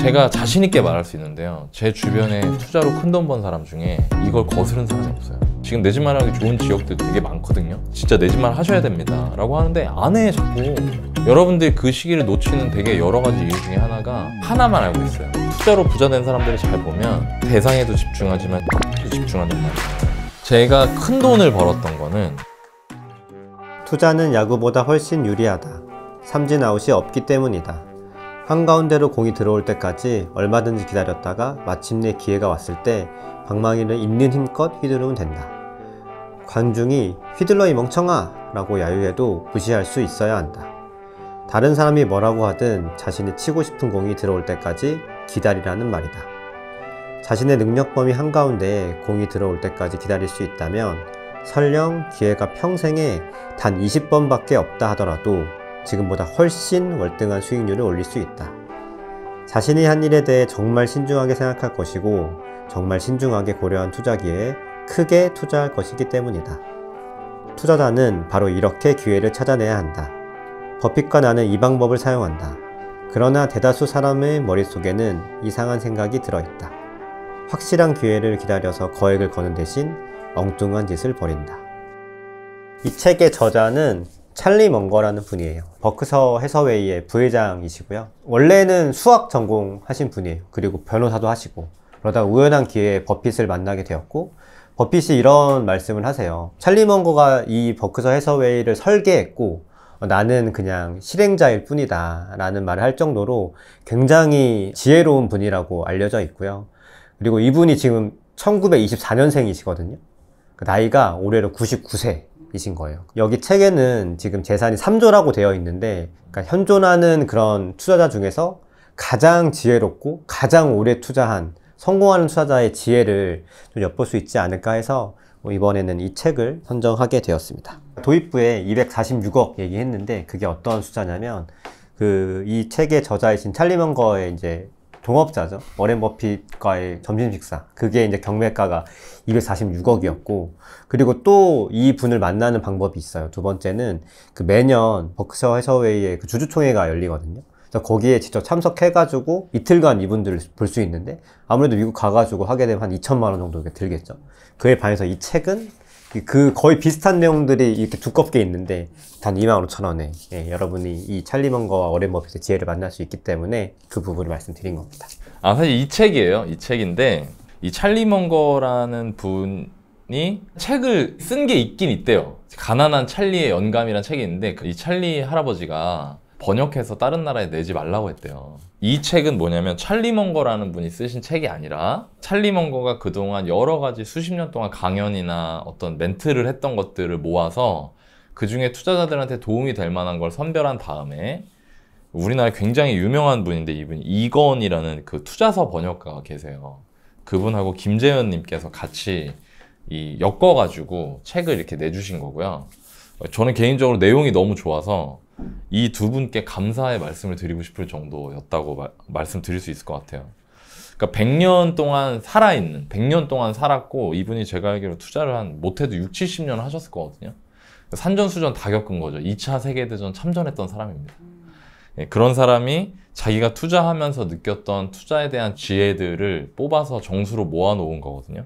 제가 자신 있게 말할 수 있는데요 제 주변에 투자로 큰돈 번 사람 중에 이걸 거스른 사람이 없어요 지금 내집 마련하기 좋은 지역들 되게 많거든요 진짜 내집 마련하셔야 됩니다 라고 하는데 안해 자꾸 여러분들이 그 시기를 놓치는 되게 여러 가지 이유 중에 하나가 하나만 알고 있어요 투자로 부자 된 사람들을 잘 보면 대상에도 집중하지만 집중하단 말이에요 제가 큰 돈을 벌었던 거는 투자는 야구보다 훨씬 유리하다 삼진 아웃이 없기 때문이다 한가운데로 공이 들어올 때까지 얼마든지 기다렸다가 마침내 기회가 왔을 때 방망이를 있는 힘껏 휘두르면 된다. 관중이 휘둘러 이 멍청아 라고 야유해도 무시할 수 있어야 한다. 다른 사람이 뭐라고 하든 자신이 치고 싶은 공이 들어올 때까지 기다리라는 말이다. 자신의 능력 범위 한가운데에 공이 들어올 때까지 기다릴 수 있다면 설령 기회가 평생에 단 20번밖에 없다 하더라도 지금보다 훨씬 월등한 수익률을 올릴 수 있다. 자신이 한 일에 대해 정말 신중하게 생각할 것이고 정말 신중하게 고려한 투자기에 크게 투자할 것이기 때문이다. 투자자는 바로 이렇게 기회를 찾아내야 한다. 버핏과 나는 이 방법을 사용한다. 그러나 대다수 사람의 머릿속에는 이상한 생각이 들어있다. 확실한 기회를 기다려서 거액을 거는 대신 엉뚱한 짓을 벌인다. 이 책의 저자는 찰리 먼거라는 분이에요. 버크서 해서웨이의 부회장이시고요. 원래는 수학 전공하신 분이에요. 그리고 변호사도 하시고 그러다 우연한 기회에 버핏을 만나게 되었고 버핏이 이런 말씀을 하세요. 찰리 먼거가 이 버크서 해서웨이를 설계했고 나는 그냥 실행자일 뿐이다 라는 말을 할 정도로 굉장히 지혜로운 분이라고 알려져 있고요. 그리고 이분이 지금 1924년생이시거든요. 그 나이가 올해로 99세 이신 거예요. 여기 책에는 지금 재산이 3조라고 되어 있는데 그러니까 현존하는 그런 투자자 중에서 가장 지혜롭고 가장 오래 투자한 성공하는 투자자의 지혜를 좀 엿볼 수 있지 않을까 해서 이번에는 이 책을 선정하게 되었습니다. 도입부에 246억 얘기했는데 그게 어떤 숫자냐면 그 이 책의 저자이신 찰리 멍거의 이제 종업자죠. 워렌 버핏과의 점심 식사. 그게 이제 경매가가 246억이었고, 그리고 또 이 분을 만나는 방법이 있어요. 두 번째는 그 매년 버크셔 해서웨이의 그 주주총회가 열리거든요. 그래서 거기에 직접 참석해가지고 이틀간 이분들을 볼 수 있는데, 아무래도 미국 가가지고 하게 되면 한 2천만 원 정도 들겠죠. 그에 반해서 이 책은 그 거의 비슷한 내용들이 이렇게 두껍게 있는데 단 25,000원에 예, 여러분이 이 찰리먼거와 어렌 버핏의 지혜를 만날 수 있기 때문에 그 부분을 말씀드린 겁니다. 아 사실 이 책이에요. 이 책인데 이 찰리먼거라는 분이 책을 쓴 게 있긴 있대요. 가난한 찰리의 연감이라는 책이 있는데 그 이 찰리 할아버지가 번역해서 다른 나라에 내지 말라고 했대요. 이 책은 뭐냐면 찰리 먼거라는 분이 쓰신 책이 아니라 찰리 먼거가 그동안 여러 가지 수십 년 동안 강연이나 어떤 멘트를 했던 것들을 모아서 그 중에 투자자들한테 도움이 될 만한 걸 선별한 다음에 우리나라에 굉장히 유명한 분인데 이분이 이건이라는 그 투자서 번역가가 계세요. 그분하고 김재현님께서 같이 이 엮어가지고 책을 이렇게 내주신 거고요. 저는 개인적으로 내용이 너무 좋아서 이두 분께 감사의 말씀을 드리고 싶을 정도였다고 말씀드릴 수 있을 것 같아요. 그러니까 100년 동안 살아있는, 100년 동안 살았고 이분이 제가 알기로 투자를 한 못해도 6, 70년 하셨을 거거든요. 산전수전 다 겪은 거죠. 2차 세계대전 참전했던 사람입니다. 예, 그런 사람이 자기가 투자하면서 느꼈던 투자에 대한 지혜들을 뽑아서 정수로 모아놓은 거거든요.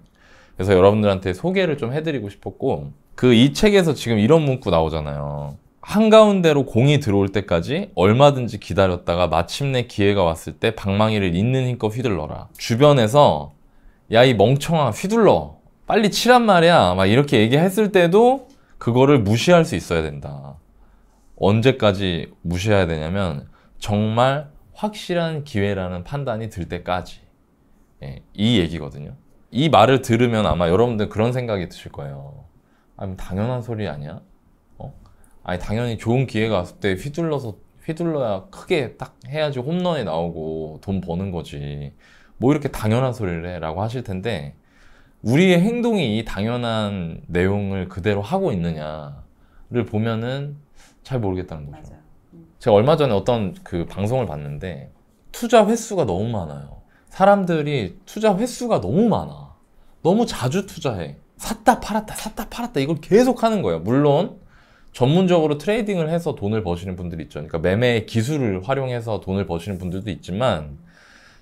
그래서 여러분들한테 소개를 좀 해드리고 싶었고 그 이 책에서 지금 이런 문구 나오잖아요. 한가운데로 공이 들어올 때까지 얼마든지 기다렸다가 마침내 기회가 왔을 때 방망이를 있는 힘껏 휘둘러라. 주변에서 야 이 멍청아 휘둘러 빨리 치란 말이야 막 이렇게 얘기했을 때도 그거를 무시할 수 있어야 된다. 언제까지 무시해야 되냐면 정말 확실한 기회라는 판단이 들 때까지 예, 이 얘기거든요. 이 말을 들으면 아마 여러분들 그런 생각이 드실 거예요. 아, 당연한 소리 아니야? 아니 당연히 좋은 기회가 왔을 때 휘둘러서 휘둘러야 크게 딱 해야지 홈런이 나오고 돈 버는 거지 뭐 이렇게 당연한 소리를 해라고 하실 텐데 우리의 행동이 이 당연한 내용을 그대로 하고 있느냐를 보면은 잘 모르겠다는 거죠. 음. 제가 얼마 전에 어떤 그 방송을 봤는데 투자 횟수가 너무 많아요. 사람들이 투자 횟수가 너무 많아. 너무 자주 투자해. 샀다 팔았다 샀다 팔았다 이걸 계속 하는 거예요. 물론 전문적으로 트레이딩을 해서 돈을 버시는 분들이 있죠. 그러니까 매매 기술을 활용해서 돈을 버시는 분들도 있지만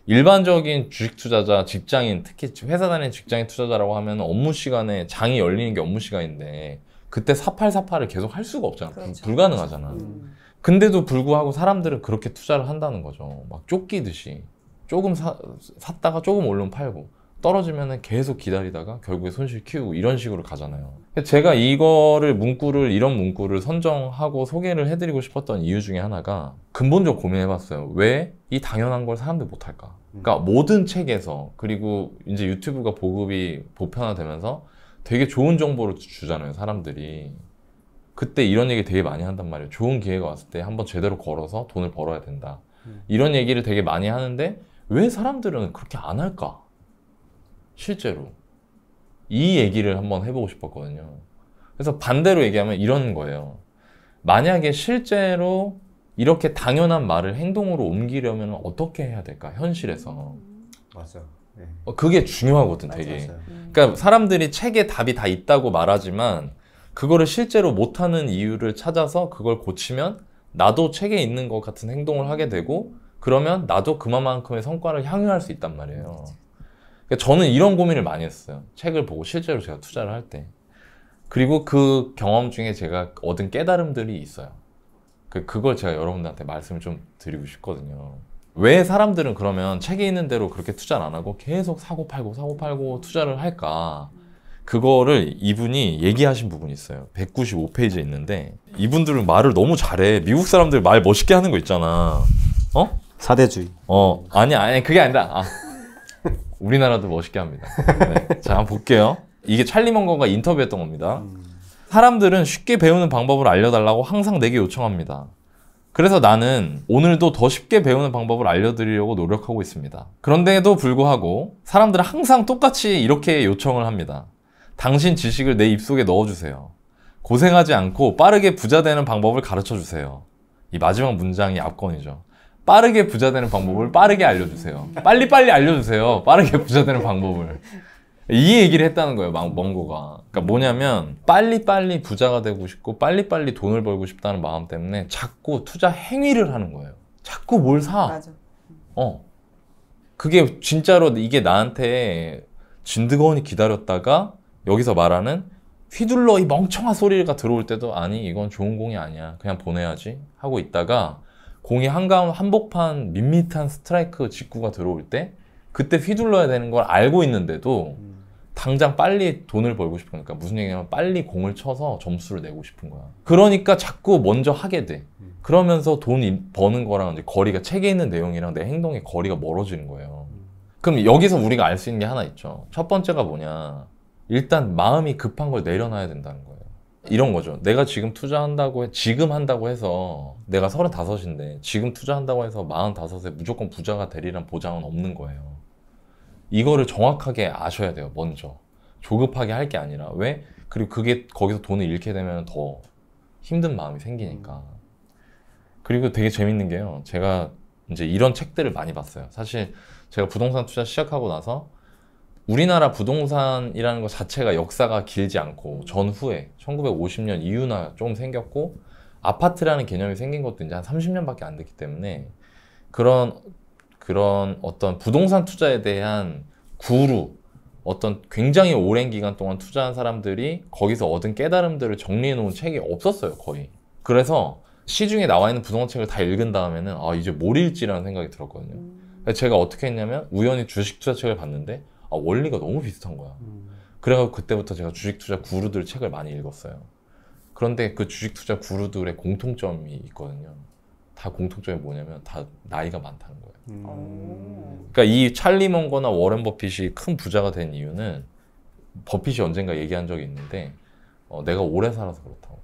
일반적인 주식 투자자, 직장인, 특히 회사 다니는 직장인 투자자라고 하면 업무 시간에 장이 열리는 게 업무 시간인데 그때 사팔사팔을 계속 할 수가 없잖아. 그렇죠. 불가능하잖아. 음. 근데도 불구하고 사람들은 그렇게 투자를 한다는 거죠. 막 쫓기듯이. 조금 사, 샀다가 조금 올르면 팔고. 떨어지면 계속 기다리다가 결국에 손실 키우고 이런 식으로 가잖아요. 그러니까 제가 이거를 문구를 이런 문구를 선정하고 소개를 해드리고 싶었던 이유 중에 하나가 근본적 고민해봤어요. 왜 이 당연한 걸 사람들 못할까? 그러니까 음. 모든 책에서 그리고 이제 유튜브가 보급이 보편화되면서 되게 좋은 정보를 주잖아요 사람들이. 그때 이런 얘기 되게 많이 한단 말이에요. 좋은 기회가 왔을 때 한번 제대로 걸어서 돈을 벌어야 된다. 음. 이런 얘기를 되게 많이 하는데 왜 사람들은 그렇게 안 할까? 실제로 이 얘기를 한번 해보고 싶었거든요. 그래서 반대로 얘기하면 이런 거예요. 만약에 실제로 이렇게 당연한 말을 행동으로 옮기려면 어떻게 해야 될까? 현실에서. 맞아요. 네. 어, 그게 중요하거든, 되게. 맞아요. 음. 그러니까 사람들이 책에 답이 다 있다고 말하지만 그거를 실제로 못하는 이유를 찾아서 그걸 고치면 나도 책에 있는 것 같은 행동을 하게 되고 그러면 나도 그만큼의 성과를 향유할 수 있단 말이에요. 그러니까 저는 이런 고민을 많이 했어요. 책을 보고 실제로 제가 투자를 할 때. 그리고 그 경험 중에 제가 얻은 깨달음들이 있어요. 그, 그걸 제가 여러분들한테 말씀을 좀 드리고 싶거든요. 왜 사람들은 그러면 책에 있는 대로 그렇게 투자를 안 하고 계속 사고 팔고 사고 팔고 투자를 할까? 그거를 이분이 얘기하신 부분이 있어요. 195페이지에 있는데 이분들은 말을 너무 잘해. 미국 사람들 말 멋있게 하는 거 있잖아. 어? 사대주의. 어, 아니 아니 그게 아니다. 아. 우리나라도 멋있게 합니다. 네. 자, 한번 볼게요. 이게 찰리 먼거가 인터뷰했던 겁니다. 사람들은 쉽게 배우는 방법을 알려달라고 항상 내게 요청합니다. 그래서 나는 오늘도 더 쉽게 배우는 방법을 알려드리려고 노력하고 있습니다. 그런데도 불구하고 사람들은 항상 똑같이 이렇게 요청을 합니다. 당신 지식을 내 입속에 넣어주세요. 고생하지 않고 빠르게 부자되는 방법을 가르쳐주세요. 이 마지막 문장이 압권이죠. 빠르게 부자 되는 방법을 빠르게 알려주세요. 빨리빨리 알려주세요. 빠르게 부자 되는 방법을. 이 얘기를 했다는 거예요, 멍고가. 그러니까 뭐냐면 빨리빨리 부자가 되고 싶고 빨리빨리 돈을 벌고 싶다는 마음 때문에 자꾸 투자 행위를 하는 거예요. 자꾸 뭘 사. 맞아. 어. 그게 진짜로 이게 나한테 진드거운이 기다렸다가 여기서 말하는 휘둘러 이 멍청한 소리가 들어올 때도 아니 이건 좋은 공이 아니야 그냥 보내야지 하고 있다가 공이 한가운 한복판 밋밋한 스트라이크 직구가 들어올 때 그때 휘둘러야 되는 걸 알고 있는데도 음. 당장 빨리 돈을 벌고 싶은 거니까 그러니까 무슨 얘기냐면 빨리 공을 쳐서 점수를 내고 싶은 거야. 그러니까 자꾸 먼저 하게 돼. 음. 그러면서 돈 버는 거랑 이제 거리가 책에 있는 내용이랑 내 행동의 거리가 멀어지는 거예요. 음. 그럼 여기서 우리가 알 수 있는 게 하나 있죠. 첫 번째가 뭐냐. 일단 마음이 급한 걸 내려놔야 된다는 거예요. 이런 거죠. 내가 지금 투자한다고 해, 지금 한다고 해서 내가 35인데 지금 투자한다고 해서 45에 무조건 부자가 되리란 보장은 없는 거예요. 이거를 정확하게 아셔야 돼요. 먼저. 조급하게 할 게 아니라 왜? 그리고 그게 거기서 돈을 잃게 되면 더 힘든 마음이 생기니까. 그리고 되게 재밌는 게요. 제가 이제 이런 책들을 많이 봤어요. 사실 제가 부동산 투자 시작하고 나서 우리나라 부동산이라는 것 자체가 역사가 길지 않고 음. 전후에 1950년 이후나 좀 생겼고 아파트라는 개념이 생긴 것도 이제 한 30년밖에 안 됐기 때문에 그런 그런 어떤 부동산 투자에 대한 구루 어떤 굉장히 오랜 기간 동안 투자한 사람들이 거기서 얻은 깨달음들을 정리해 놓은 책이 없었어요 거의 그래서 시중에 나와 있는 부동산 책을 다 읽은 다음에는 아 이제 뭘 읽지라는 생각이 들었거든요 음. 제가 어떻게 했냐면 우연히 주식 투자 책을 봤는데 아, 원리가 너무 비슷한 거야. 음. 그래가지고 그때부터 제가 주식 투자 구루들 책을 많이 읽었어요. 그런데 그 주식 투자 구루들의 공통점이 있거든요. 다 공통점이 뭐냐면 다 나이가 많다는 거예요. 음. 그러니까 이 찰리 먼거나 워렌 버핏이 큰 부자가 된 이유는 버핏이 언젠가 얘기한 적이 있는데 어, 내가 오래 살아서 그렇다고.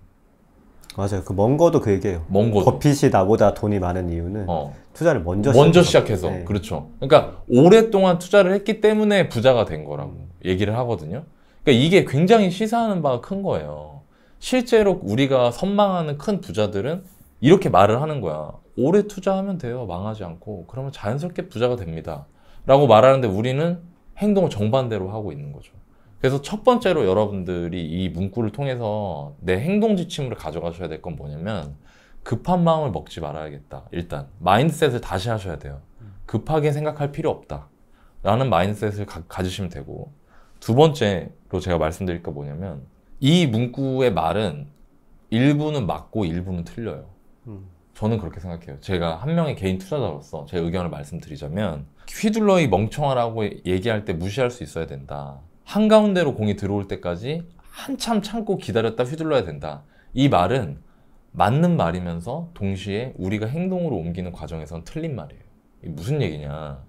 맞아요. 그 먼거도 그 얘기예요. 먼거 버핏이 나보다 돈이 많은 이유는 어. 투자를 먼저 먼저 시작해서 네. 그렇죠. 그러니까 오랫동안 투자를 했기 때문에 부자가 된 거라고 음. 얘기를 하거든요. 그러니까 이게 굉장히 시사하는 바가 큰 거예요. 실제로 우리가 선망하는 큰 부자들은 이렇게 말을 하는 거야. 오래 투자하면 돼요. 망하지 않고 그러면 자연스럽게 부자가 됩니다. 라고 말하는데 우리는 행동을 정반대로 하고 있는 거죠. 그래서 첫 번째로 여러분들이 이 문구를 통해서 내 행동 지침을 가져가셔야 될 건 뭐냐면 급한 마음을 먹지 말아야겠다. 일단 마인드셋을 다시 하셔야 돼요. 급하게 생각할 필요 없다. 라는 마인드셋을 가, 지시면 되고 두 번째로 제가 말씀드릴 게 뭐냐면 이 문구의 말은 일부는 맞고 일부는 틀려요. 음. 저는 그렇게 생각해요. 제가 한 명의 개인 투자자로서 제 의견을 말씀드리자면 휘둘러 이 멍청하라고 얘기할 때 무시할 수 있어야 된다. 한가운데로 공이 들어올 때까지 한참 참고 기다렸다 휘둘러야 된다. 이 말은 맞는 말이면서 동시에 우리가 행동으로 옮기는 과정에선 틀린 말이에요. 무슨 얘기냐.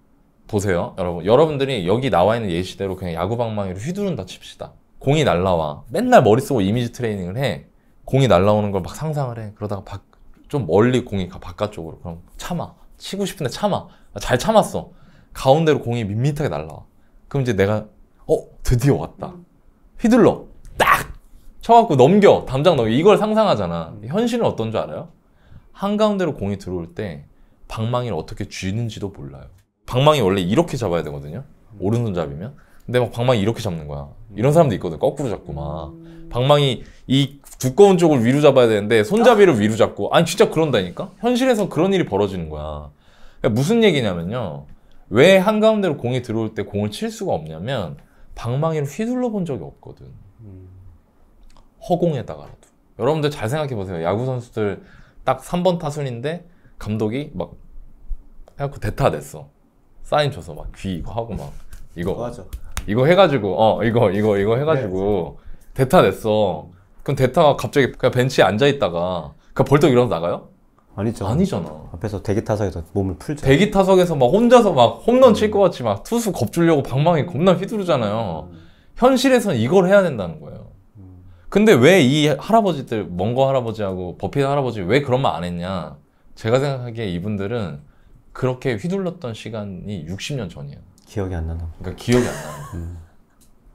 보세요. 여러분, 여러분들이 여기 나와 있는 예시대로 그냥 야구방망이로 휘두른다 칩시다. 공이 날라와. 맨날 머릿속으로 이미지 트레이닝을 해. 공이 날라오는 걸 막 상상을 해. 그러다가 바, 좀 멀리 공이 가, 바깥쪽으로. 그럼 참아. 치고 싶은데 참아. 아, 잘 참았어. 가운데로 공이 밋밋하게 날라와. 그럼 이제 내가 어 드디어 왔다 휘둘러 딱 쳐갖고 넘겨 담장 넘겨 이걸 상상하잖아 현실은 어떤 줄 알아요? 한가운데로 공이 들어올 때 방망이를 어떻게 쥐는지도 몰라요 방망이 원래 이렇게 잡아야 되거든요 오른손잡이면 근데 막 방망이 이렇게 잡는 거야 이런 사람도 있거든 거꾸로 잡고 막 방망이 이 두꺼운 쪽을 위로 잡아야 되는데 손잡이를 위로 잡고 아니 진짜 그런다니까 현실에서 그런 일이 벌어지는 거야 그러니까 무슨 얘기냐면요 왜 한가운데로 공이 들어올 때 공을 칠 수가 없냐면 방망이를 휘둘러 본 적이 없거든. 음. 허공에다가라도. 여러분들 잘 생각해 보세요. 야구 선수들 딱 3번 타순인데 감독이 막 해갖고 대타 됐어. 사인 줘서 막 귀 이거 하고 막 이거 맞아. 이거 해가지고 어 이거 이거 이거 해가지고 네, 대타 됐어. 그럼 대타가 갑자기 그냥 벤치에 앉아 있다가 그 그러니까 벌떡 일어나 나가요? 아니죠. 아니잖아. 앞에서 대기 타석에서 몸을 풀죠. 대기 타석에서 막 혼자서 막 홈런 칠것 음. 같이 막 투수 겁주려고 방망이 겁나 휘두르잖아요. 음. 현실에선 이걸 해야 된다는 거예요. 음. 근데 왜 이 할아버지들 먼거 할아버지하고 버핏 할아버지 왜 그런 말 안 했냐? 제가 생각하기에 이분들은 그렇게 휘둘렀던 시간이 60년 전이에요. 기억이 안 나나. 그러니까 기억이 안 나. 음.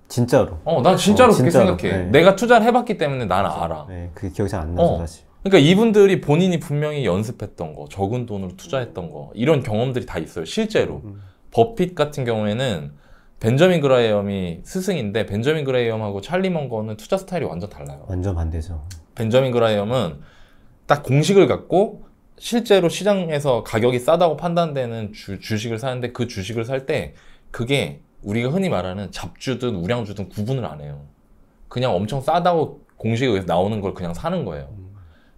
진짜로. 어, 난 진짜로 어, 그렇게 진짜로. 생각해. 네. 내가 투자를 해봤기 때문에 난 알아. 네, 그게 기억이 잘 안 나서 어. 사실. 그러니까 이분들이 본인이 분명히 연습했던 거, 적은 돈으로 투자했던 거 이런 경험들이 다 있어요. 실제로 음. 버핏 같은 경우에는 벤저민 그라이엄이 스승인데 벤저민 그레이엄하고 찰리 먼거는 투자 스타일이 완전 달라요. 완전 반대죠. 벤저민 그레이엄은 딱 공식을 갖고 실제로 시장에서 가격이 싸다고 판단되는 주, 주식을 사는데 그 주식을 살 때 그게 우리가 흔히 말하는 잡주든 우량주든 구분을 안 해요. 그냥 엄청 싸다고 공식에 의해서 나오는 걸 그냥 사는 거예요.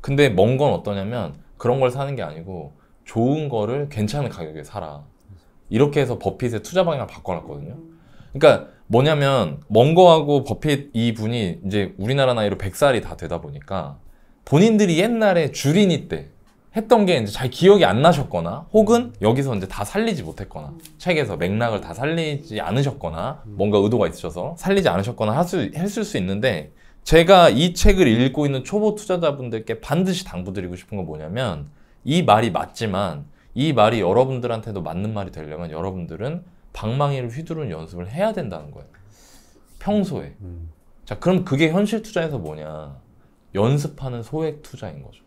근데 먼건 어떠냐면 그런 걸 사는 게 아니고 좋은 거를 괜찮은 가격에 사라. 이렇게 해서 버핏의 투자 방향을 바꿔놨거든요. 그러니까 뭐냐면 먼 거하고 버핏 이 분이 이제 우리나라 나이로 100살이 다 되다 보니까 본인들이 옛날에 주린이 때 했던 게 이제 잘 기억이 안 나셨거나 혹은 여기서 이제 다 살리지 못했거나 책에서 맥락을 다 살리지 않으셨거나 뭔가 의도가 있으셔서 살리지 않으셨거나 할 수, 했을 수 있는데 제가 이 책을 읽고 있는 초보 투자자분들께 반드시 당부드리고 싶은 건 뭐냐면 이 말이 맞지만 이 말이 여러분들한테도 맞는 말이 되려면 여러분들은 방망이를 휘두르는 연습을 해야 된다는 거예요. 평소에. 음. 음. 자, 그럼 그게 현실 투자에서 뭐냐? 연습하는 소액 투자인 거죠.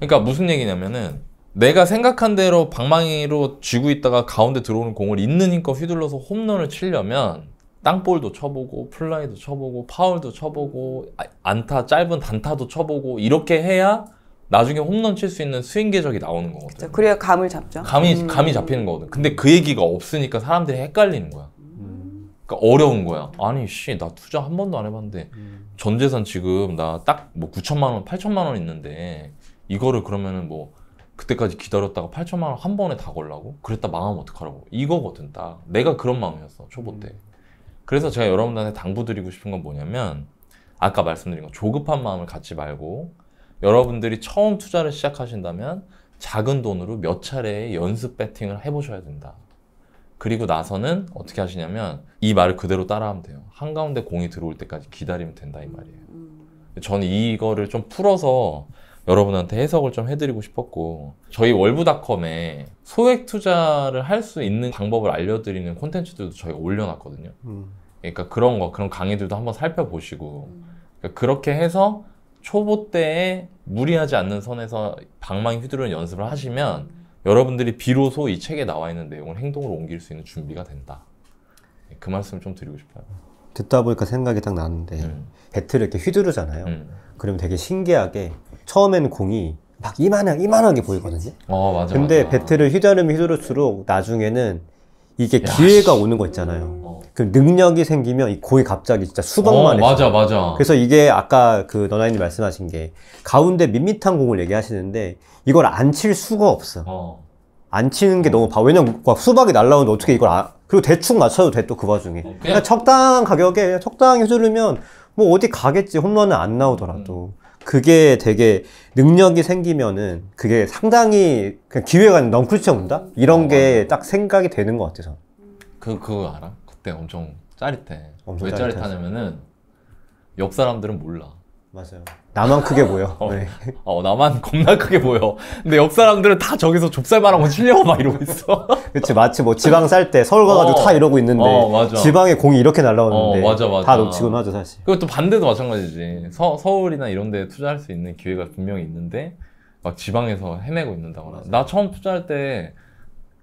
그러니까 무슨 얘기냐면은 내가 생각한 대로 방망이로 쥐고 있다가 가운데 들어오는 공을 있는 힘껏 휘둘러서 홈런을 치려면 땅볼도 쳐보고 플라이도 쳐보고 파울도 쳐보고 아, 안타 짧은 단타도 쳐보고 이렇게 해야 나중에 홈런 칠 수 있는 스윙 계적이 나오는 거거든요. 그래야 감을 잡죠. 감이 음. 감이 잡히는 거거든. 근데 그 얘기가 없으니까 사람들이 헷갈리는 거야. 음. 그러니까 어려운 거야. 아니 씨 나 투자 한 번도 안 해봤는데 음. 전 재산 지금 나 딱 뭐 9천만 원, 8천만 원 있는데 이거를 그러면은 뭐 그때까지 기다렸다가 8천만 원 한 번에 다 걸라고? 그랬다 망하면 어떡하라고? 이거거든 딱. 내가 그런 마음이었어 초보 때. 음. 그래서 제가 여러분들한테 당부드리고 싶은 건 뭐냐면 아까 말씀드린 거 조급한 마음을 갖지 말고 여러분들이 처음 투자를 시작하신다면 작은 돈으로 몇 차례의 연습 배팅을 해보셔야 된다. 그리고 나서는 어떻게 하시냐면 이 말을 그대로 따라하면 돼요. 한가운데 공이 들어올 때까지 기다리면 된다 이 말이에요. 음, 음. 저는 이거를 좀 풀어서 여러분한테 해석을 좀 해드리고 싶었고 저희 월부닷컴에 소액 투자를 할 수 있는 방법을 알려드리는 콘텐츠들도 저희가 올려놨거든요. 음. 그러니까 그런 거 그런 강의들도 한번 살펴보시고 음. 그러니까 그렇게 해서 초보 때에 무리하지 않는 선에서 방망이 휘두르는 연습을 하시면 여러분들이 비로소 이 책에 나와 있는 내용을 행동으로 옮길 수 있는 준비가 된다. 네, 그 말씀 을좀 드리고 싶어요. 듣다 보니까 생각이 딱 나는데 음. 배트를 이렇게 휘두르잖아요. 음. 그러면 되게 신기하게 처음에는 공이 막이만한 이만하게 보이거든요. 어, 맞아. 근데 맞아. 배틀을 휘저름면 휘두를수록 나중에는 이게 야, 기회가 씨. 오는 거 있잖아요. 어. 그 능력이 생기면 이 공이 갑자기 진짜 수박만 해. 어, 맞아, 맞아. 그래서 이게 아까 그 너나이님 말씀하신 게 가운데 밋밋한 공을 얘기하시는데 이걸 안 칠 수가 없어. 어. 안 치는 게 너무 봐. 왜냐면 막 수박이 날라오는데 어떻게 이걸 아 그리고 대충 맞춰도 돼, 또 그 와중에. 어, 그냥... 그러니까 적당한 가격에, 적당히 휘두르면 뭐 어디 가겠지, 홈런은 안 나오더라도. 음. 그게 되게 능력이 생기면은 그게 상당히 그냥 기회가 넝쿨쳐 온다? 이런 어, 게딱 생각이 되는 것 같아서. 그, 그거 알아? 그때 엄청 짜릿해. 엄청 왜 짜릿하냐면은 옆 사람들은 몰라. 맞아요. 나만 크게 보여. 어, 네. 어, 나만 겁나 크게 보여. 근데 옆 사람들은 다 저기서 좁쌀바람을 치려고 막 이러고 있어. 그치, 마치 뭐 지방 살때 서울 가가지고 어, 다 이러고 있는데 어, 지방에 공이 이렇게 날라오는데 어, 맞아, 맞아. 다 놓치곤 하죠, 사실. 그리고 또 반대도 마찬가지지. 서, 서울이나 이런 데 투자할 수 있는 기회가 분명히 있는데 막 지방에서 헤매고 있는다거나. 나 처음 투자할 때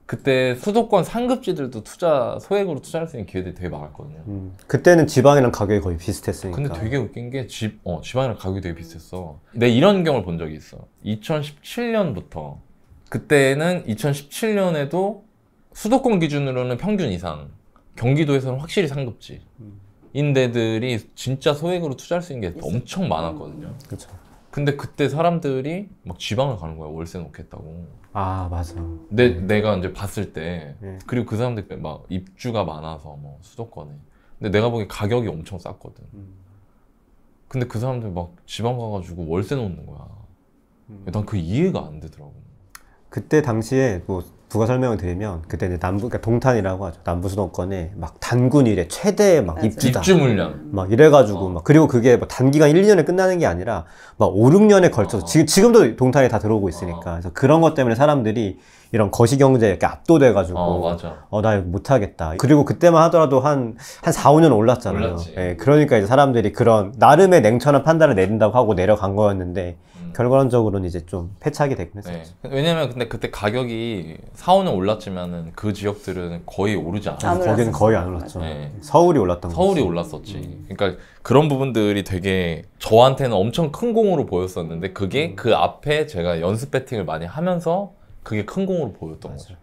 그때 수도권 상급지들도 투자 소액으로 투자할 수 있는 기회들이 되게 많았거든요. 음, 그때는 지방이랑 가격이 거의 비슷했으니까. 근데 되게 웃긴 게 집, 어, 지방이랑 가격이 되게 비슷했어. 내 이런 경험을본 적이 있어. 2017년부터 그때는 2017년에도 수도권 기준으로는 평균 이상, 경기도에서는 확실히 상급지. 인데들이 진짜 소액으로 투자할 수 있는 게 엄청 많았거든요. 그렇 근데 그때 사람들이 막 지방을 가는 거야 월세 놓겠다고. 아 맞아. 내 내가 이제 봤을 때 네. 그리고 그 사람들 막 입주가 많아서 뭐 수도권에. 근데 내가 보기엔 가격이 엄청 쌌거든. 음. 근데 그 사람들 막 지방 가가지고 월세 놓는 거야. 음. 난그 이해가 안 되더라고. 그때 당시에 뭐 부가 설명을 드리면 그때 이제 남부 그러니까 동탄이라고 하죠 남부 수도권에 막 단군 이래 최대 막 맞아. 입주다 입주 물량 막 이래가지고 어. 막 그리고 그게 뭐 단기간 1, 2년에 끝나는 게 아니라 막 5, 6년에 걸쳐서 어. 지금 지금도 동탄에 다 들어오고 있으니까 어. 그래서 그런 것 때문에 사람들이 이런 거시경제에 이렇게 압도돼가지고 어, 맞 어, 나 이거 못하겠다. 그리고 그때만 하더라도 한, 한 4, 5년 올랐잖아요. 올랐지. 예, 그러니까 이제 사람들이 그런 나름의 냉철한 판단을 내린다고 하고 내려간 거였는데 음. 결과론적으로는 이제 좀 패착이 되긴 네. 했었죠. 왜냐면 근데 그때 가격이 4, 5년 올랐지만은 그 지역들은 거의 오르지 않았어요. 거기는 거의 안 올랐죠. 네. 서울이 올랐던 거죠. 서울이 올랐었지. 음. 그러니까 그런 부분들이 되게 저한테는 엄청 큰 공으로 보였었는데 그게 음. 그 앞에 제가 연습 배팅을 많이 하면서 그게 큰 공으로 보였던 맞아 거죠.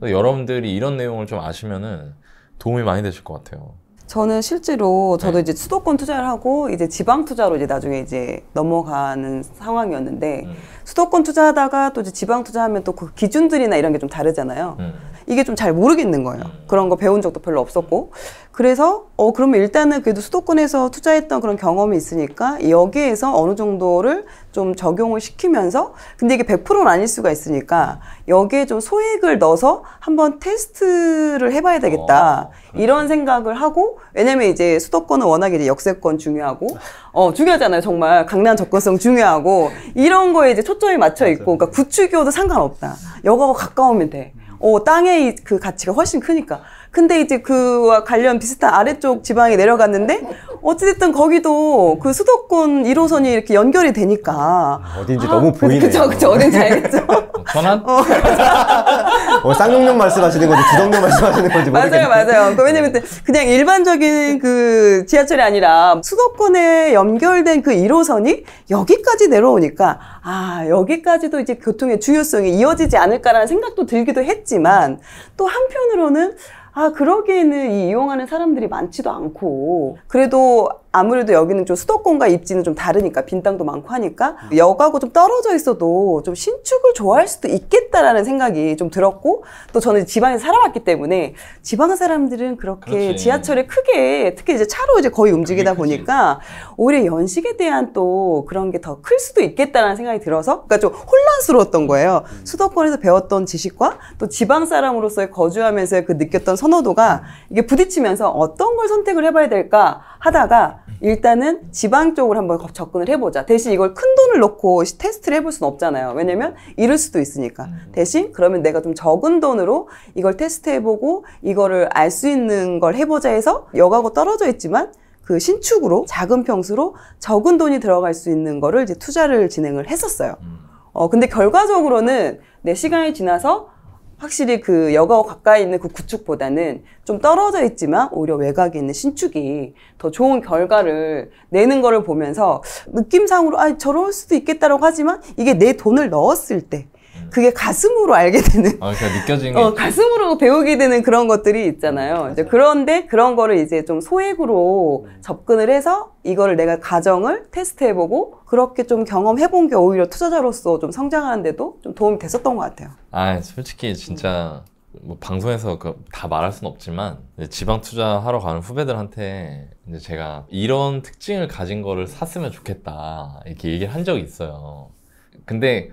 네. 여러분들이 이런 내용을 좀 아시면은 도움이 많이 되실 것 같아요. 저는 실제로 저도 네. 이제 수도권 투자를 하고 이제 지방 투자로 이제 나중에 이제 넘어가는 상황이었는데 음. 수도권 투자하다가 또 이제 지방 투자하면 또 그 기준들이나 이런 게 좀 다르잖아요. 음. 이게 좀 잘 모르겠는 거예요. 그런 거 배운 적도 별로 없었고. 그래서 어 그러면 일단은 그래도 수도권에서 투자했던 그런 경험이 있으니까 여기에서 어느 정도를 좀 적용을 시키면서 근데 이게 100%는 아닐 수가 있으니까 여기에 좀 소액을 넣어서 한번 테스트를 해봐야 되겠다 어, 그렇죠. 이런 생각을 하고 왜냐면 이제 수도권은 워낙에 이제 역세권 중요하고 어 중요하잖아요 정말 강남 접근성 중요하고 이런 거에 이제 초점이 맞춰 있고 그러니까 구축이어도 상관없다 여가가 가까우면 돼. 어, 땅의 그 가치가 훨씬 크니까. 근데 이제 그와 관련 비슷한 아래쪽 지방에 내려갔는데 어찌됐든 거기도 그 수도권 1호선이 이렇게 연결이 되니까 어딘지 아, 너무 보이네요. 그쵸 그쵸 어딘지 알겠죠. 전환? 어. 어, 쌍용역 말씀하시는 건지 주동역 말씀하시는 건지 모르겠어요. 뭐 맞아요 맞아요. 그 왜냐면 그냥 일반적인 그 지하철이 아니라 수도권에 연결된 그 1호선이 여기까지 내려오니까 아 여기까지도 이제 교통의 주요성이 이어지지 않을까라는 생각도 들기도 했지만 또 한편으로는 아 그러기에는 이 이용하는 사람들이 많지도 않고 그래도 아무래도 여기는 좀 수도권과 입지는 좀 다르니까 빈 땅도 많고 하니까 여가고 좀 떨어져 있어도 좀 신축을 좋아할 수도 있겠다라는 생각이 좀 들었고 또 저는 지방에 살아왔기 때문에 지방 사람들은 그렇게 그렇지. 지하철에 크게 특히 이제 차로 이제 거의 움직이다 보니까 오히려 연식에 대한 또 그런 게 더 클 수도 있겠다라는 생각이 들어서 그러니까 좀 혼란스러웠던 거예요. 음. 수도권에서 배웠던 지식과 또 지방 사람으로서의 거주하면서의 그 느꼈던 선호도가 이게 부딪히면서 어떤 걸 선택을 해봐야 될까 하다가 일단은 지방 쪽으로 한번 접근을 해보자. 대신 이걸 큰 돈을 넣고 테스트를 해볼 수는 없잖아요. 왜냐면 잃을 수도 있으니까. 음. 대신 그러면 내가 좀 적은 돈으로 이걸 테스트해보고 이거를 알 수 있는 걸 해보자 해서 여가고 떨어져 있지만 그 신축으로 작은 평수로 적은 돈이 들어갈 수 있는 거를 이제 투자를 진행을 했었어요. 음. 어, 근데 결과적으로는 내 시간이 지나서 확실히 그 여가와 가까이 있는 그 구축보다는 좀 떨어져 있지만 오히려 외곽에 있는 신축이 더 좋은 결과를 내는 거를 보면서 느낌상으로 아 저럴 수도 있겠다라고 하지만 이게 내 돈을 넣었을 때 그게 가슴으로 알게 되는. 아, 그러니까 느껴지는. 어, 가슴으로 배우게 되는 그런 것들이 있잖아요. 이제 그런데 그런 거를 이제 좀 소액으로 음. 접근을 해서 이거를 내가 가정을 테스트해보고 그렇게 좀 경험해본 게 오히려 투자자로서 좀 성장하는데도 좀 도움이 됐었던 것 같아요. 아, 솔직히 진짜 뭐 방송에서 그다 말할 순 없지만 지방 투자하러 가는 후배들한테 이제 제가 이런 특징을 가진 거를 샀으면 좋겠다 이렇게 얘기를 한 적이 있어요. 근데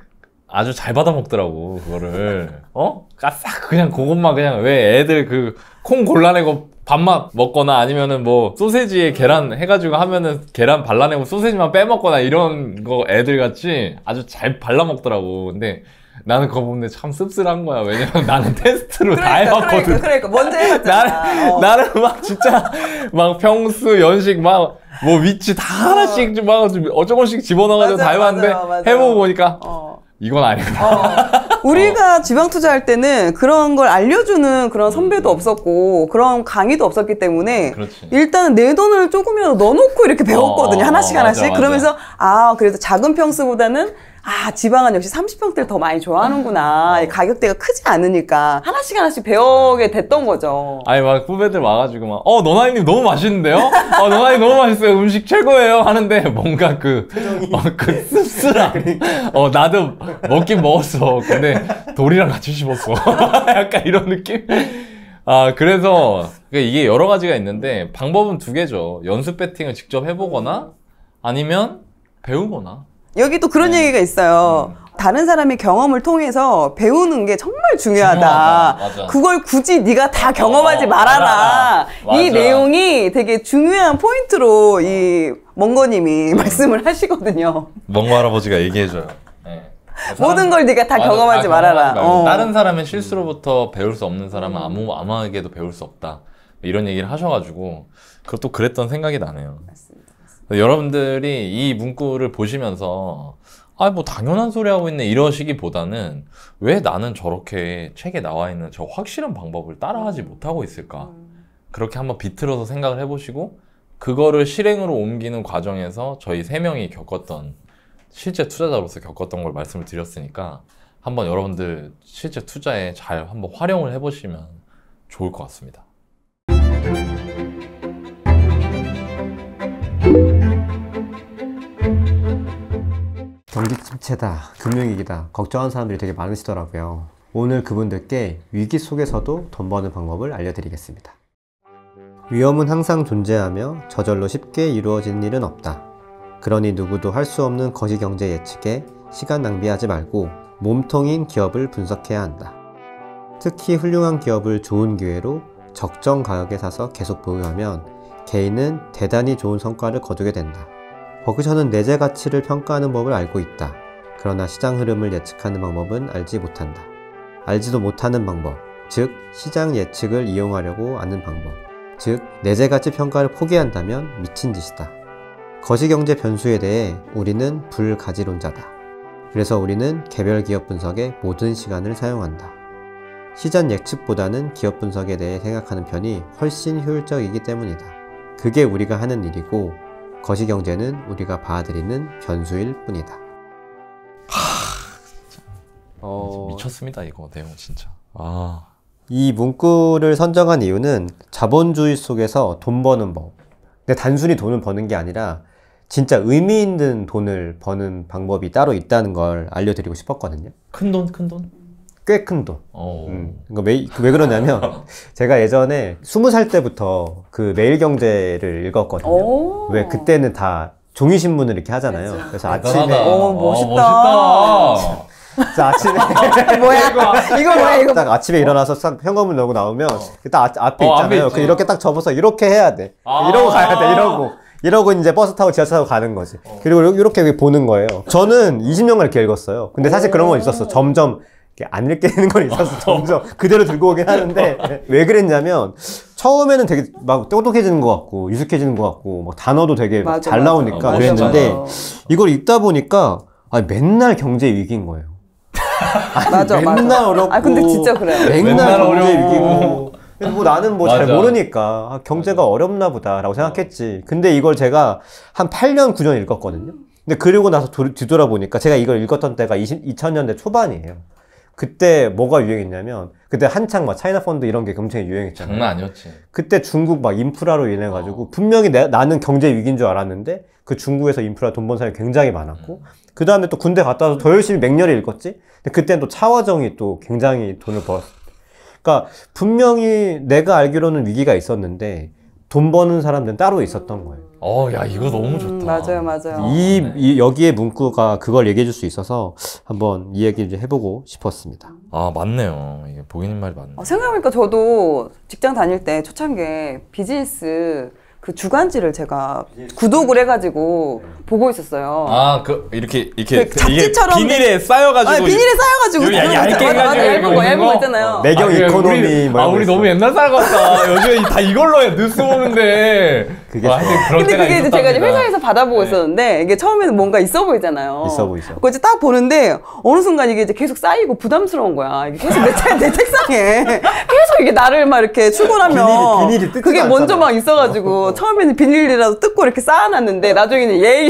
아주 잘 받아먹더라고 그거를 어? 까싹 아, 그냥 그것만 그냥 왜 애들 그 콩 골라내고 밥맛 먹거나 아니면은 뭐 소세지에 계란 해가지고 하면은 계란 발라내고 소세지만 빼먹거나 이런 거 애들 같이 아주 잘 발라먹더라고 근데 나는 그거 보는데 참 씁쓸한 거야. 왜냐면 나는 테스트로 그러니까, 다 해봤거든. 그러니까, 그러니까. 먼저 해봤잖아. 나는, 어. 나는 막 진짜 막 평수, 연식 막 뭐 위치 다 하나씩 어. 막 어쩌고씩 집어넣어가지고 맞아, 다 해봤는데 맞아, 맞아. 해보고 보니까 어. 이건 아니다. 어. 우리가 어. 지방 투자할 때는 그런 걸 알려주는 그런 선배도 음. 없었고 그런 강의도 없었기 때문에 그렇지. 일단은 내 돈을 조금이라도 넣어놓고 이렇게 배웠거든요. 어, 하나씩 하나씩. 맞아, 그러면서 아 그래도 작은 평수보다는 아 지방은 역시 30평대를 더 많이 좋아하는구나 음. 가격대가 크지 않으니까 하나씩 하나씩 배우게 됐던 거죠 아니 막 후배들 와가지고 막어 너나이님 너무 맛있는데요? 어 너나이 너무 맛있어요 음식 최고예요 하는데 뭔가 그 어, 그 씁쓸함 그러니까. 어 나도 먹긴 먹었어 근데 돌이랑 같이 씹었어 약간 이런 느낌 아 그래서 그 이게 여러 가지가 있는데 방법은 두 개죠 연습 배팅을 직접 해보거나 아니면 배우거나 여기 또 그런 네. 얘기가 있어요. 음. 다른 사람의 경험을 통해서 배우는 게 정말 중요하다. 중요하다. 그걸 굳이 네가 다 어, 경험하지 어, 말아라. 말아라. 이 내용이 되게 중요한 포인트로 어. 이 멍거님이 음. 말씀을 하시거든요. 멍거 할아버지가 얘기해줘요. 네. 네. 모든 걸 네가 다 맞아, 경험하지 다 말아라. 어. 다른 사람의 실수로부터 음. 배울 수 없는 사람은 음. 아무 아무에게도 배울 수 없다. 이런 얘기를 하셔가지고 그것도 그랬던 생각이 나네요. 맞습니다. 여러분들이 이 문구를 보시면서 아, 뭐 당연한 소리 하고 있네 이러시기보다는 왜 나는 저렇게 책에 나와 있는 저 확실한 방법을 따라하지 못하고 있을까? 음. 그렇게 한번 비틀어서 생각을 해보시고 그거를 실행으로 옮기는 과정에서 저희 세 명이 겪었던 실제 투자자로서 겪었던 걸 말씀을 드렸으니까 한번 여러분들 실제 투자에 잘 한번 활용을 해보시면 좋을 것 같습니다. 화폐다, 금융위기다 걱정하는 사람들이 되게 많으시더라고요. 오늘 그분들께 위기 속에서도 돈 버는 방법을 알려드리겠습니다. 위험은 항상 존재하며 저절로 쉽게 이루어진 일은 없다. 그러니 누구도 할 수 없는 거시경제 예측에 시간 낭비하지 말고 몸통인 기업을 분석해야 한다. 특히 훌륭한 기업을 좋은 기회로 적정 가격에 사서 계속 보유하면 개인은 대단히 좋은 성과를 거두게 된다. 버그셔는 내재 가치를 평가하는 법을 알고 있다. 그러나 시장 흐름을 예측하는 방법은 알지 못한다. 알지도 못하는 방법, 즉 시장 예측을 이용하려고 아는 방법, 즉 내재 가치 평가를 포기한다면 미친 짓이다. 거시경제 변수에 대해 우리는 불가지론자다. 그래서 우리는 개별 기업 분석에 모든 시간을 사용한다. 시장 예측보다는 기업 분석에 대해 생각하는 편이 훨씬 효율적이기 때문이다. 그게 우리가 하는 일이고 거시경제는 우리가 받아들이는 변수일 뿐이다. 어... 미쳤습니다 이거 내용 진짜. 아. 이 문구를 선정한 이유는 자본주의 속에서 돈 버는 법. 근데 단순히 돈을 버는 게 아니라 진짜 의미 있는 돈을 버는 방법이 따로 있다는 걸 알려드리고 싶었거든요. 큰 돈, 큰 돈? 꽤 큰 돈. 어. 음, 그러 그러니까 왜, 그 왜 그러냐면 제가 예전에 스무 살 때부터 그 매일경제를 읽었거든요. 왜 그때는 다 종이 신문을 이렇게 하잖아요. 그렇죠. 그래서 아, 아침에 어, 멋있다. 멋있다. 그래 아침에 뭐야? 이거 뭐야? 이거 딱 아침에 일어나서 싹 현관문 열고 나오면 어. 딱 어, 앞에 있잖아요. 그 이렇게 딱 접어서 이렇게 해야 돼. 아. 이러고 가야 돼. 이러고. 이러고 이제 버스 타고 지하철 타고 가는 거지. 어. 그리고 이렇게 보는 거예요. 저는 20년간 이렇게 읽었어요. 근데 사실 그런 건 있었어. 점점 안 읽게 는건 있어서 점점 그대로 들고 오긴 하는데 왜 그랬냐면 처음에는 되게 막 똑똑해지는 것 같고 유숙해지는 것 같고 막 뭐 단어도 되게 맞아, 잘 나오니까 맞아, 어, 그랬는데 맞아. 이걸 읽다 보니까 아 맨날 경제 위기인 거예요. 아니, 맞아 맨날 맞아. 어렵고 아 근데 진짜 그래요. 맨날, 맨날 경제 위기고 뭐 나는 뭐 잘 모르니까 아, 경제가 어렵나 보다라고 생각했지. 근데 이걸 제가 한 8년 9년 읽었거든요. 근데 그리고 나서 뒤돌아보니까 제가 이걸 읽었던 때가 20, 2000년대 초반이에요. 그때 뭐가 유행했냐면 그때 한창 막 차이나 펀드 이런 게 엄청 유행했잖아요. 장난 아니었지. 그때 중국 막 인프라로 인해 가지고 어. 분명히 내, 나는 경제 위기인 줄 알았는데 그 중국에서 인프라 돈 번 사람이 굉장히 많았고 음. 그 다음에 또 군대 갔다 와서 더 열심히 맹렬히 읽었지. 근데 그때는 또 차화정이 또 굉장히 돈을 벌 그러니까 분명히 내가 알기로는 위기가 있었는데 돈 버는 사람들은 따로 있었던 거예요. 어, 야 이거 너무 음, 좋다. 맞아요, 맞아요. 이, 네. 이, 여기에 문구가 그걸 얘기해줄 수 있어서 한번 이 얘기 이제 해보고 싶었습니다. 아 맞네요. 이게 보기님 말이 맞네. 요 어, 아, 생각해보니까 저도 직장 다닐 때 초창기에 비즈니스 그 주간지를 제가 구독을 해가지고 보고 있었어요. 아, 그 이렇게 이렇게 그 잡지처럼 비닐에 쌓여가지고 아니, 비닐에 쌓여가지고 얇, 얇게 해가지고 얇은 거 얇은 있잖아요. 아, 매경 뭐 아, 이코노미. 우리, 아, 우리 너무 옛날 사람 같다. 요즘 다 이걸로 해 뉴스 보는데. 그게 와, 아, 근데 그게 이제 제가 회사에서 받아보고 네. 있었는데 이게 처음에는 뭔가 있어 보이잖아요. 있어 보이죠. 그 이제 딱 보는데 어느 순간 이게 이제 계속 쌓이고 부담스러운 거야. 이게 계속 내, 내 책상에 계속 이게 나를 막 이렇게 출근하면 비닐 비닐이 그게 않잖아. 막 있어가지고 어, 처음에는 비닐이라도 뜯고 이렇게 쌓아놨는데 네. 나중에는 예이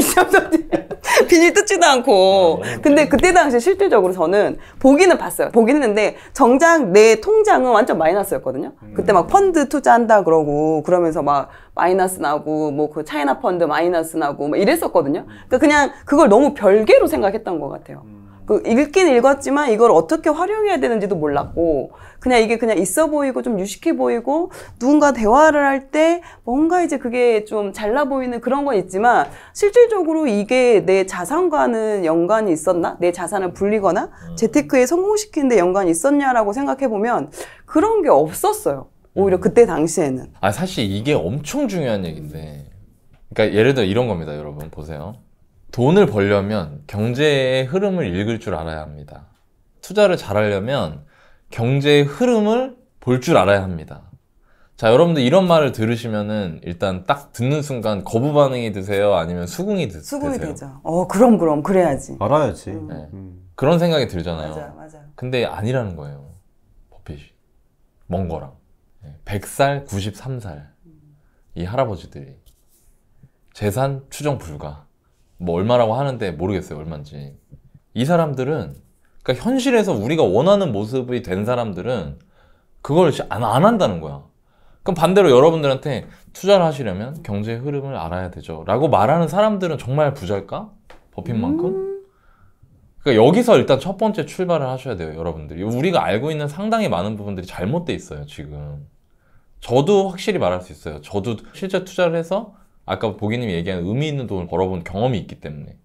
비닐 뜯지도 않고 아, 네. 근데 그때 당시 실질적으로 저는 보기는 봤어요 보긴 했는데 정작 내 통장은 완전 마이너스였거든요 음. 그때 막 펀드 투자한다 그러고 그러면서 막 마이너스 나고 뭐 그 차이나 펀드 마이너스 나고 막 이랬었거든요 그러니까 그냥 그걸 너무 별개로 생각했던 것 같아요 음. 그 읽긴 읽었지만 이걸 어떻게 활용해야 되는지도 몰랐고 그냥 이게 그냥 있어 보이고 좀 유식해 보이고 누군가 대화를 할 때 뭔가 이제 그게 좀 잘나 보이는 그런 건 있지만 실질적으로 이게 내 자산과는 연관이 있었나 내 자산을 불리거나 음. 재테크에 성공시키는데 연관이 있었냐라고 생각해 보면 그런 게 없었어요 오히려 음. 그때 당시에는 아 사실 이게 엄청 중요한 얘기인데 그러니까 예를 들어 이런 겁니다 여러분 보세요 돈을 벌려면 경제의 흐름을 읽을 줄 알아야 합니다. 투자를 잘하려면 경제의 흐름을 볼 줄 알아야 합니다. 자, 여러분들 이런 말을 들으시면은 일단 딱 듣는 순간 거부 반응이 드세요? 아니면 수긍이 드, 세요 수긍이 되죠 어, 그럼 그럼 그래야지. 알아야지. 음. 네. 음. 그런 생각이 들잖아요. 맞아요, 맞아요. 근데 아니라는 거예요. 버핏이. 먼 거랑. 100살, 93살. 이 할아버지들이. 재산 추정 불가. 뭐 얼마라고 하는데 모르겠어요 얼마인지 이 사람들은 그러니까 현실에서 우리가 원하는 모습이 된 사람들은 그걸 안, 안 한다는 거야 그럼 반대로 여러분들한테 투자를 하시려면 경제의 흐름을 알아야 되죠 라고 말하는 사람들은 정말 부자일까? 버핏만큼? 음. 그러니까 여기서 일단 첫 번째 출발을 하셔야 돼요 여러분들이 우리가 알고 있는 상당히 많은 부분들이 잘못돼 있어요 지금 저도 확실히 말할 수 있어요 저도 실제 투자를 해서 아까 보기님이 얘기한 의미 있는 돈을 벌어본 경험이 있기 때문에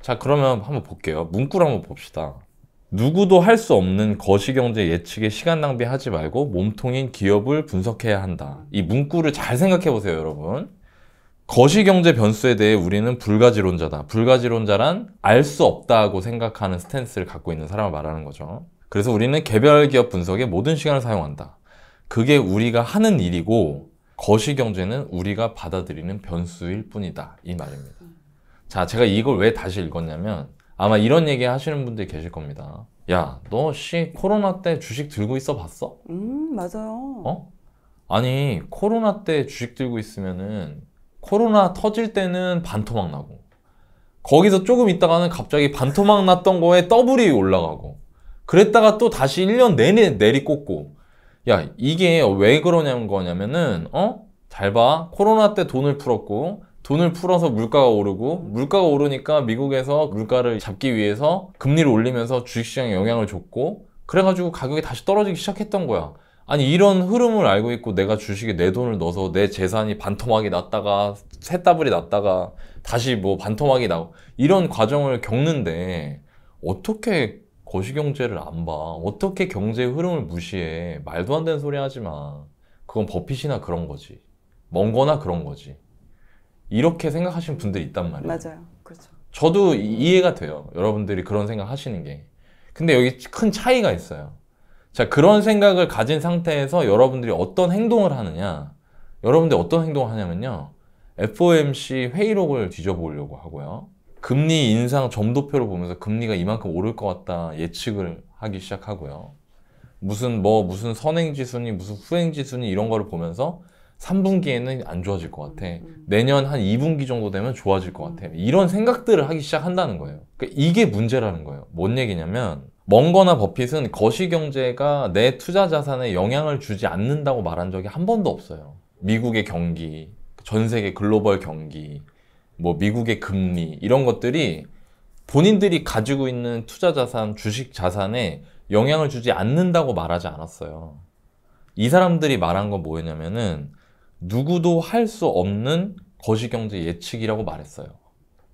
자 그러면 한번 볼게요 문구를 한번 봅시다 누구도 할 수 없는 거시경제 예측에 시간 낭비하지 말고 몸통인 기업을 분석해야 한다 이 문구를 잘 생각해 보세요 여러분 거시경제 변수에 대해 우리는 불가지론자다 불가지론자란 알 수 없다고 생각하는 스탠스를 갖고 있는 사람을 말하는 거죠 그래서 우리는 개별 기업 분석에 모든 시간을 사용한다 그게 우리가 하는 일이고 거시 경제는 우리가 받아들이는 변수일 뿐이다. 이 말입니다. 자, 제가 이걸 왜 다시 읽었냐면 아마 이런 얘기 하시는 분들 이 계실 겁니다. 야, 너 씨 코로나 때 주식 들고 있어 봤어? 음, 맞아요. 어? 아니, 코로나 때 주식 들고 있으면은 코로나 터질 때는 반토막 나고 거기서 조금 있다가는 갑자기 반토막 났던 거에 더블이 올라가고 그랬다가 또 다시 1년 내내 내리꽂고 야 이게 왜 그러냐는 거냐면은 어? 잘 봐. 코로나 때 돈을 풀었고 돈을 풀어서 물가가 오르고 물가가 오르니까 미국에서 물가를 잡기 위해서 금리를 올리면서 주식시장에 영향을 줬고 그래가지고 가격이 다시 떨어지기 시작했던 거야. 아니 이런 흐름을 알고 있고 내가 주식에 내 돈을 넣어서 내 재산이 반토막이 났다가 셋다블이 났다가 다시 뭐 반토막이 나고 이런 과정을 겪는데 어떻게 거시경제를 안 봐. 어떻게 경제의 흐름을 무시해. 말도 안 되는 소리 하지 마. 그건 버핏이나 그런 거지. 먼 거나 그런 거지. 이렇게 생각하시는 분들이 있단 말이에요. 맞아요. 그렇죠. 저도 이해가 돼요. 여러분들이 그런 생각 하시는 게. 근데 여기 큰 차이가 있어요. 자, 그런 생각을 가진 상태에서 여러분들이 어떤 행동을 하느냐. 여러분들이 어떤 행동을 하냐면요. FOMC 회의록을 뒤져보려고 하고요. 금리 인상 점도표를 보면서 금리가 이만큼 오를 것 같다 예측을 하기 시작하고요. 무슨 뭐 무슨 선행지수니 무슨 후행지수니 이런 거를 보면서 3분기에는 안 좋아질 것 같아. 내년 한 2분기 정도 되면 좋아질 것 같아. 이런 생각들을 하기 시작한다는 거예요. 그러니까 이게 문제라는 거예요. 뭔 얘기냐면 멍거나 버핏은 거시경제가 내 투자 자산에 영향을 주지 않는다고 말한 적이 한 번도 없어요. 미국의 경기, 전 세계 글로벌 경기, 뭐 미국의 금리 이런 것들이 본인들이 가지고 있는 투자 자산, 주식 자산에 영향을 주지 않는다고 말하지 않았어요. 이 사람들이 말한 건 뭐였냐면은 누구도 할 수 없는 거시경제 예측이라고 말했어요.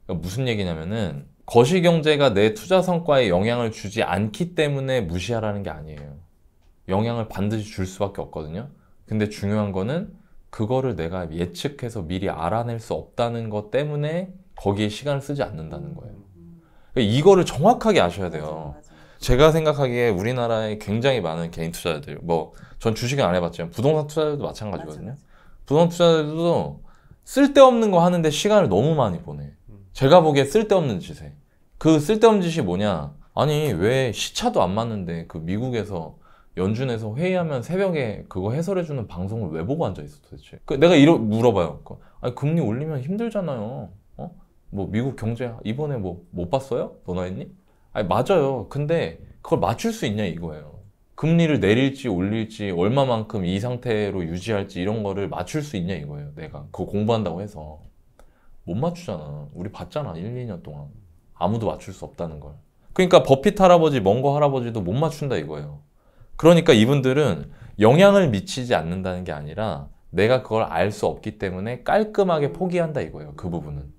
그러니까 무슨 얘기냐면은 거시경제가 내 투자 성과에 영향을 주지 않기 때문에 무시하라는 게 아니에요. 영향을 반드시 줄 수밖에 없거든요. 근데 중요한 거는 그거를 내가 예측해서 미리 알아낼 수 없다는 것 때문에 거기에 시간을 쓰지 않는다는 거예요. 그러니까 이거를 정확하게 아셔야 돼요. 제가 생각하기에 우리나라에 굉장히 많은 개인 투자자들, 뭐 전 주식은 안 해봤지만 부동산 투자자도 들 마찬가지거든요. 부동산 투자자들도 쓸데없는 거 하는데 시간을 너무 많이 보내. 제가 보기에 쓸데없는 짓에. 그 쓸데없는 짓이 뭐냐? 아니 왜 시차도 안 맞는데 그 미국에서 연준에서 회의하면 새벽에 그거 해설해주는 방송을 왜 보고 앉아있어 도대체 그 내가 이러 물어봐요 그, 아니, 금리 올리면 힘들잖아요 어? 뭐 미국 경제 이번에 뭐 못 봤어요? 너나했님? 아니 맞아요 근데 그걸 맞출 수 있냐 이거예요 금리를 내릴지 올릴지 얼마만큼 이 상태로 유지할지 이런 거를 맞출 수 있냐 이거예요 내가 그거 공부한다고 해서 못 맞추잖아 우리 봤잖아 1, 2년 동안 아무도 맞출 수 없다는 걸 그러니까 버핏 할아버지, 먼거 할아버지도 못 맞춘다 이거예요 그러니까 이분들은 영향을 미치지 않는다는 게 아니라 내가 그걸 알 수 없기 때문에 깔끔하게 포기한다 이거예요. 그 부분은.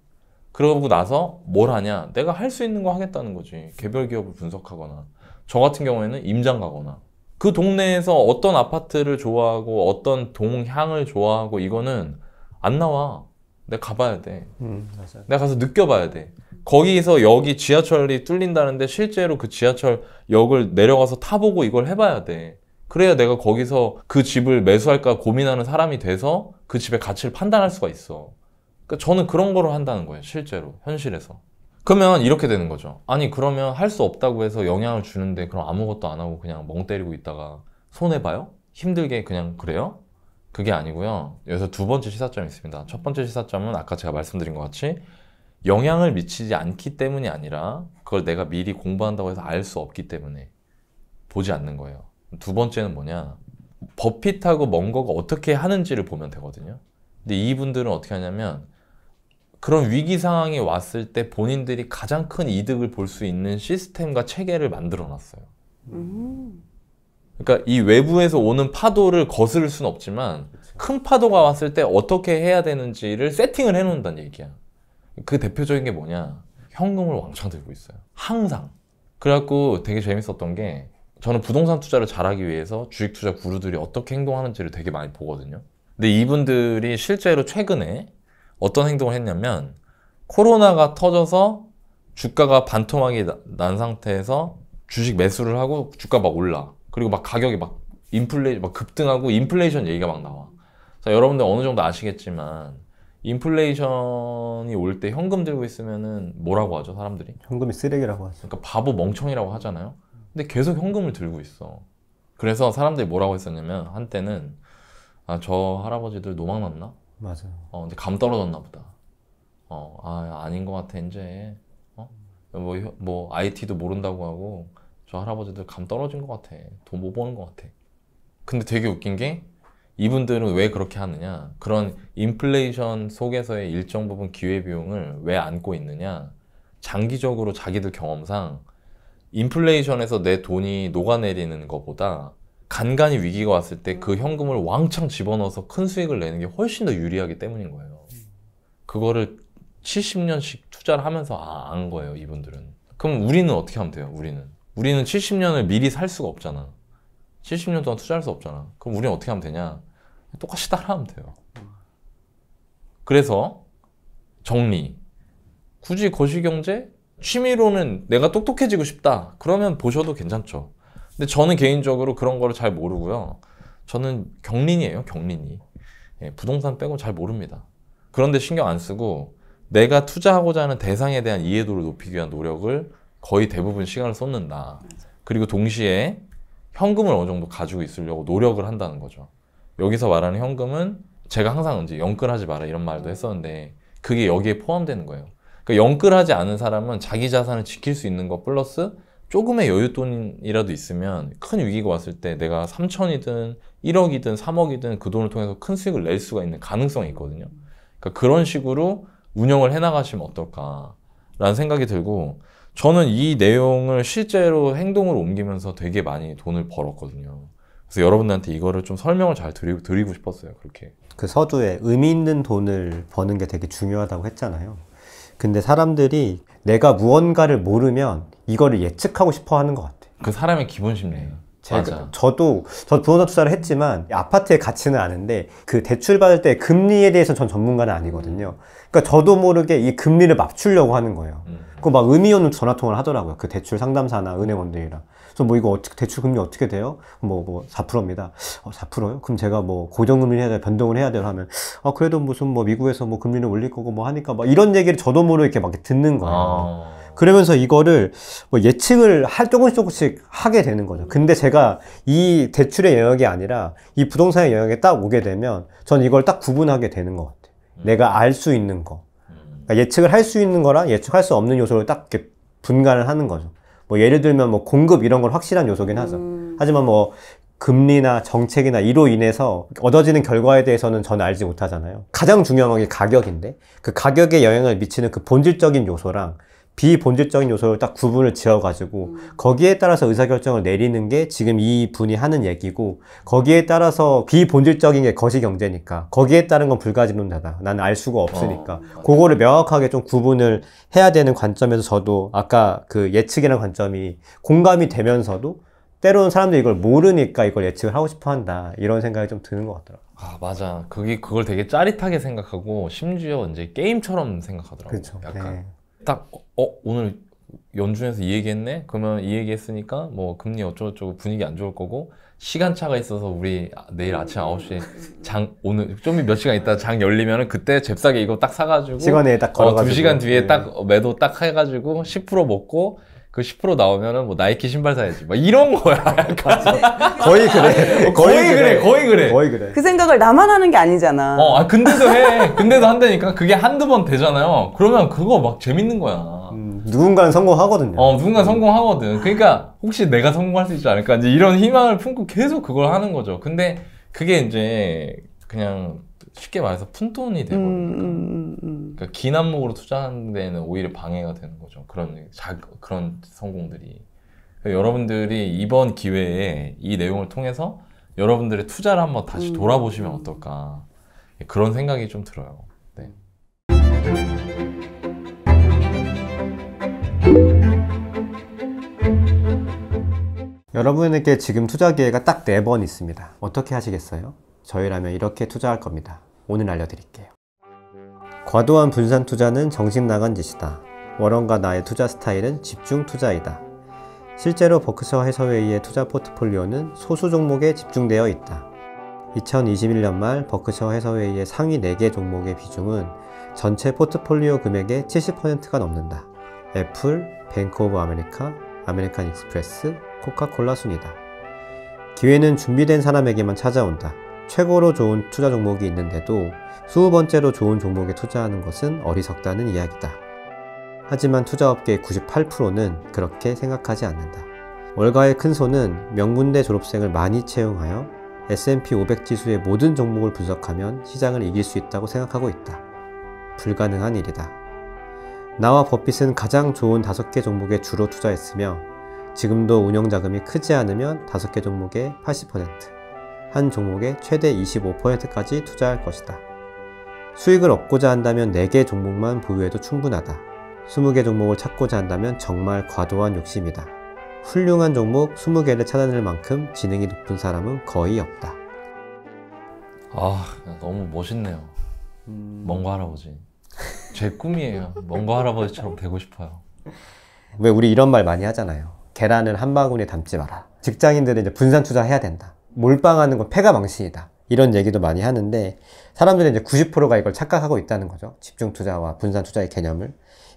그러고 나서 뭘 하냐? 내가 할 수 있는 거 하겠다는 거지. 개별 기업을 분석하거나. 저 같은 경우에는 임장 가거나. 그 동네에서 어떤 아파트를 좋아하고 어떤 동향을 좋아하고 이거는 안 나와. 내가 가봐야 돼. 음, 내가 가서 느껴봐야 돼. 거기서 여기 지하철이 뚫린다는데 실제로 그 지하철 역을 내려가서 타보고 이걸 해봐야 돼. 그래야 내가 거기서 그 집을 매수할까 고민하는 사람이 돼서 그 집의 가치를 판단할 수가 있어. 그러니까 저는 그런 거를 한다는 거예요, 실제로, 현실에서. 그러면 이렇게 되는 거죠. 아니, 그러면 할 수 없다고 해서 영향을 주는데 그럼 아무것도 안 하고 그냥 멍 때리고 있다가 손해봐요? 힘들게 그냥 그래요? 그게 아니고요. 여기서 두 번째 시사점이 있습니다. 첫 번째 시사점은 아까 제가 말씀드린 것 같이 영향을 미치지 않기 때문이 아니라 그걸 내가 미리 공부한다고 해서 알 수 없기 때문에 보지 않는 거예요. 두 번째는 뭐냐? 버핏하고 먼거가 어떻게 하는지를 보면 되거든요. 근데 이분들은 어떻게 하냐면 그런 위기 상황이 왔을 때 본인들이 가장 큰 이득을 볼 수 있는 시스템과 체계를 만들어 놨어요. 그러니까 이 외부에서 오는 파도를 거스를 순 없지만 큰 파도가 왔을 때 어떻게 해야 되는지를 세팅을 해 놓는다는 얘기야. 그 대표적인 게 뭐냐 현금을 왕창 들고 있어요 항상 그래갖고 되게 재밌었던 게 저는 부동산 투자를 잘하기 위해서 주식 투자 구루들이 어떻게 행동하는지를 되게 많이 보거든요 근데 이분들이 실제로 최근에 어떤 행동을 했냐면 코로나가 터져서 주가가 반토막이 난 상태에서 주식 매수를 하고 주가 막 올라 그리고 막 가격이 막 인플레 이막 급등하고 인플레이션 얘기가 막 나와 자 여러분들 어느 정도 아시겠지만 인플레이션이 올 때 현금 들고 있으면은 뭐라고 하죠 사람들이? 현금이 쓰레기라고 하죠. 그러니까 바보 멍청이라고 하잖아요. 근데 계속 현금을 들고 있어. 그래서 사람들이 뭐라고 했었냐면 한때는 아저 할아버지들 노망났나? 맞아요. 어 이제 감 떨어졌나 보다. 어아 아닌 것 같아 이제. 어뭐뭐 뭐 IT도 뭐 모른다고 하고 저 할아버지들 감 떨어진 것 같아. 돈 못 버는 것 같아. 근데 되게 웃긴 게 이분들은 왜 그렇게 하느냐 그런 인플레이션 속에서의 일정 부분 기회비용을 왜 안고 있느냐 장기적으로 자기들 경험상 인플레이션에서 내 돈이 녹아내리는 것보다 간간히 위기가 왔을 때 그 현금을 왕창 집어넣어서 큰 수익을 내는 게 훨씬 더 유리하기 때문인 거예요 그거를 70년씩 투자를 하면서 아, 안 거예요 이분들은 그럼 우리는 어떻게 하면 돼요 우리는 우리는 70년을 미리 살 수가 없잖아 70년 동안 투자할 수 없잖아. 그럼 우리는 어떻게 하면 되냐? 똑같이 따라하면 돼요. 그래서 정리. 굳이 거시경제 취미로는 내가 똑똑해지고 싶다. 그러면 보셔도 괜찮죠. 근데 저는 개인적으로 그런 거를 잘 모르고요. 저는 경린이에요, 경린이. 예, 부동산 빼고 잘 모릅니다. 그런데 신경 안 쓰고 내가 투자하고자 하는 대상에 대한 이해도를 높이기 위한 노력을 거의 대부분 시간을 쏟는다. 그리고 동시에 현금을 어느 정도 가지고 있으려고 노력을 한다는 거죠. 여기서 말하는 현금은 제가 항상 이제 영끌하지 마라 이런 말도 했었는데 그게 여기에 포함되는 거예요. 그러니까 영끌하지 않은 사람은 자기 자산을 지킬 수 있는 것 플러스 조금의 여윳돈이라도 있으면 큰 위기가 왔을 때 내가 3천이든 1억이든 3억이든 그 돈을 통해서 큰 수익을 낼 수가 있는 가능성이 있거든요. 그러니까 그런 식으로 운영을 해나가시면 어떨까라는 생각이 들고 저는 이 내용을 실제로 행동으로 옮기면서 되게 많이 돈을 벌었거든요. 그래서 여러분들한테 이거를 좀 설명을 잘 드리고, 드리고 싶었어요. 그렇게. 그 서두에 의미 있는 돈을 버는 게 되게 중요하다고 했잖아요. 근데 사람들이 내가 무언가를 모르면 이거를 예측하고 싶어 하는 것 같아. 요그 사람의 기본 심리예요. 제가 그 맞아. 저도 저 부동산 투자를 했지만 아파트의 가치는 아는데 그 대출 받을 때 금리에 대해서 전 전문가는 아니거든요. 그러니까 저도 모르게 이 금리를 맞추려고 하는 거예요. 음. 자꾸 막 의미없는 전화통화를 하더라고요. 그 대출 상담사나 은행원들이랑. 그래서 뭐 이거 어떻게, 대출 금리 어떻게 돼요? 뭐, 뭐, 4%입니다. 어, 4%요? 그럼 제가 뭐 고정금리 해야 돼, 변동을 해야 돼요? 하면, 아, 그래도 무슨 뭐 미국에서 뭐 금리를 올릴 거고 뭐 하니까 막 이런 얘기를 저도 모르게 이렇게 막 듣는 거예요. 아... 그러면서 이거를 뭐 예측을 할 조금씩 조금씩 하게 되는 거죠. 근데 제가 이 대출의 영역이 아니라 이 부동산의 영역에 딱 오게 되면 전 이걸 딱 구분하게 되는 것 같아요. 음. 내가 알 수 있는 거. 그러니까 예측을 할 수 있는 거랑 예측할 수 없는 요소를 딱 이렇게 분간을 하는 거죠. 뭐 예를 들면 뭐 공급 이런 건 확실한 요소긴 하죠. 음. 하지만 뭐 금리나 정책이나 이로 인해서 얻어지는 결과에 대해서는 저는 알지 못하잖아요. 가장 중요한 게 가격인데 그 가격에 영향을 미치는 그 본질적인 요소랑 비본질적인 요소를 딱 구분을 지어가지고 음. 거기에 따라서 의사결정을 내리는 게 지금 이 분이 하는 얘기고 거기에 따라서 비본질적인 게 거시경제니까 거기에 따른 건 불가지론자다. 나는 알 수가 없으니까 어, 그거를 명확하게 좀 구분을 해야 되는 관점에서 저도 아까 그 예측이라는 관점이 공감이 되면서도 때로는 사람들이 이걸 모르니까 이걸 예측을 하고 싶어 한다 이런 생각이 좀 드는 것 같더라고요 아 맞아 그게 그걸 되게 짜릿하게 생각하고 심지어 이제 게임처럼 생각하더라고요 약간 네. 딱어 오늘 연준에서 이 얘기했네? 그러면 이 얘기했으니까 뭐 금리 어쩌고저쩌고 분위기 안 좋을 거고 시간차가 있어서 우리 내일 아침 9시에 장 오늘 좀몇 시간 있다 장 열리면은 그때 잽싸게 이거 딱 사가지고 시간에 딱 어, 걸어가지고 어, 2시간 뒤에 네. 딱 매도 딱 해가지고 10% 먹고 그10% 나오면은 뭐 나이키 신발 사야지. 막 뭐 이런 거야. 네. 거의 그래. 거의, 거의 그래. 거의 그래. 거의 그래. 그 생각을 나만 하는 게 아니잖아. 어, 아, 근데도 해. 근데도 한다니까. 그게 한두 번 되잖아요. 그러면 그거 막 재밌는 거야. 음, 누군가는 성공하거든요. 어, 누군가 음. 성공하거든. 그러니까 혹시 내가 성공할 수 있지 않을까. 이제 이런 희망을 품고 계속 그걸 하는 거죠. 근데 그게 이제 그냥 쉽게 말해서 푼돈이 음, 돼버리니까 음, 음, 음. 그러니까 긴 안목으로 투자하는 데는 오히려 방해가 되는 거죠. 그런 자, 그런 성공들이 그러니까 여러분들이 이번 기회에 이 내용을 통해서 여러분들의 투자를 한번 다시 음, 돌아보시면 어떨까 예, 그런 생각이 좀 들어요. 네. 여러분에게 지금 투자 기회가 딱 네 번 있습니다. 어떻게 하시겠어요? 저희라면 이렇게 투자할 겁니다. 오늘 알려드릴게요. 과도한 분산 투자는 정신 나간 짓이다. 워런과 나의 투자 스타일은 집중 투자이다. 실제로 버크셔 해서웨이의 투자 포트폴리오는 소수 종목에 집중되어 있다. 2021년 말 버크셔 해서웨이의 상위 4개 종목의 비중은 전체 포트폴리오 금액의 70%가 넘는다. 애플, 뱅크 오브 아메리카, 아메리칸 익스프레스, 코카콜라 순이다. 기회는 준비된 사람에게만 찾아온다. 최고로 좋은 투자 종목이 있는데도 수우 번째로 좋은 종목에 투자하는 것은 어리석다는 이야기다. 하지만 투자업계의 98%는 그렇게 생각하지 않는다. 월가의 큰손은 명문대 졸업생을 많이 채용하여 S&P 500 지수의 모든 종목을 분석하면 시장을 이길 수 있다고 생각하고 있다. 불가능한 일이다. 나와 버핏은 가장 좋은 5개 종목에 주로 투자했으며 지금도 운영 자금이 크지 않으면 5개 종목의 80%, 한 종목에 최대 25%까지 투자할 것이다. 수익을 얻고자 한다면 4개 종목만 보유해도 충분하다. 20개 종목을 찾고자 한다면 정말 과도한 욕심이다. 훌륭한 종목 20개를 찾아낼 만큼 지능이 높은 사람은 거의 없다. 아 너무 멋있네요. 뭔가 음. 거 할아버지. 제 꿈이에요. 뭔가 할아버지처럼 되고 싶어요. 왜 우리 이런 말 많이 하잖아요. 계란을 한 바구니에 담지 마라. 직장인들은 이제 분산 투자해야 된다. 몰빵하는 건 패가 망신이다. 이런 얘기도 많이 하는데 사람들이 이제 90%가 이걸 착각하고 있다는 거죠. 집중 투자와 분산 투자의 개념을.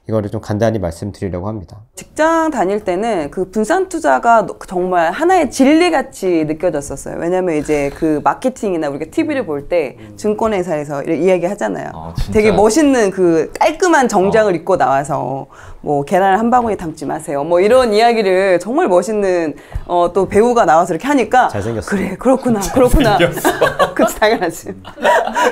이거를 좀 간단히 말씀드리려고 합니다. 직장 다닐 때는 그 분산 투자가 정말 하나의 진리같이 느껴졌었어요. 왜냐면 이제 그 마케팅이나 우리가 TV를 볼때 음. 증권회사에서 이야기 하잖아요. 아, 되게 멋있는 그 깔끔한 정장을 어. 입고 나와서 뭐 계란을 한 방울에 담지 마세요. 뭐 이런 이야기를 정말 멋있는 어, 또 배우가 나와서 이렇게 하니까 잘생겼어. 그래 그렇구나 그렇구나. 그치 당연하지.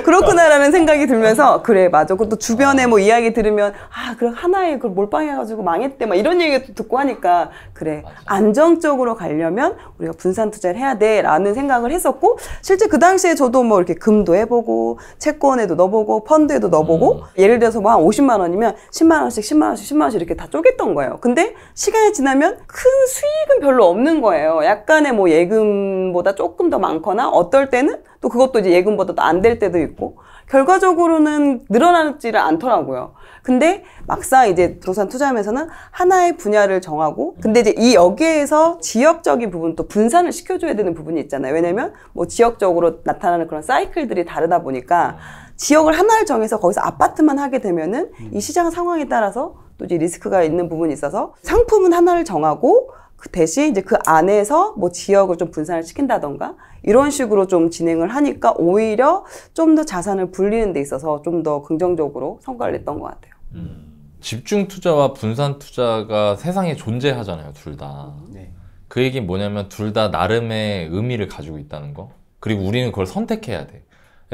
그렇구나라는 생각이 들면서 그래 맞아. 그또 주변에 뭐 이야기 들으면 아 그럼 하나의그 몰빵해가지고 망했대 막 이런 얘기 듣고 하니까 그래 맞아. 안정적으로 가려면 우리가 분산 투자를 해야 돼라는 생각을 했었고 실제 그 당시에 저도 뭐 이렇게 금도 해보고 채권에도 넣어보고 펀드에도 넣어보고 음. 예를 들어서 뭐 한 50만 원이면 10만 원씩 10만 원씩 10만 원씩 이렇게 다 쪼갰던 거예요. 근데 시간이 지나면 큰 수익은 별로 없는 거예요. 약간의 뭐 예금보다 조금 더 많거나 어떨 때는 또 그것도 이제 예금보다도 안 될 때도 있고 결과적으로는 늘어나지를 않더라고요. 근데 막상 이제 부동산 투자하면서는 하나의 분야를 정하고 근데 이제 이 여기에서 지역적인 부분 또 분산을 시켜줘야 되는 부분이 있잖아요. 왜냐면 뭐 지역적으로 나타나는 그런 사이클들이 다르다 보니까 지역을 하나를 정해서 거기서 아파트만 하게 되면은 이 시장 상황에 따라서 또 이제 리스크가 있는 부분이 있어서 상품은 하나를 정하고 그 대신 이제 그 안에서 뭐 지역을 좀 분산을 시킨다던가 이런 식으로 좀 진행을 하니까 오히려 좀 더 자산을 불리는 데 있어서 좀 더 긍정적으로 성과를 냈던 것 같아요. 음. 집중 투자와 분산 투자가 세상에 존재하잖아요, 둘 다. 네. 그얘기 뭐냐면 둘 다 나름의 의미를 가지고 있다는 거. 그리고 우리는 그걸 선택해야 돼.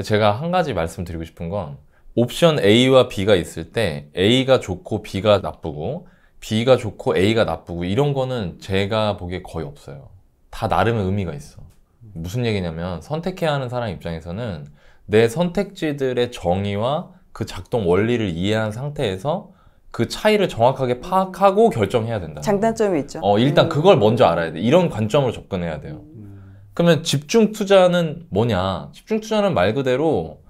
제가 한 가지 말씀드리고 싶은 건 옵션 A와 B가 있을 때 A가 좋고 B가 나쁘고 B가 좋고 A가 나쁘고 이런 거는 제가 보기에 거의 없어요. 다 나름의 의미가 있어. 무슨 얘기냐면 선택해야 하는 사람 입장에서는 내 선택지들의 정의와 그 작동 원리를 이해한 상태에서 그 차이를 정확하게 파악하고 결정해야 된다. 장단점이 있죠. 어, 일단 음. 그걸 먼저 알아야 돼. 이런 관점으로 접근해야 돼요. 그러면 집중 투자는 뭐냐? 집중 투자는 말 그대로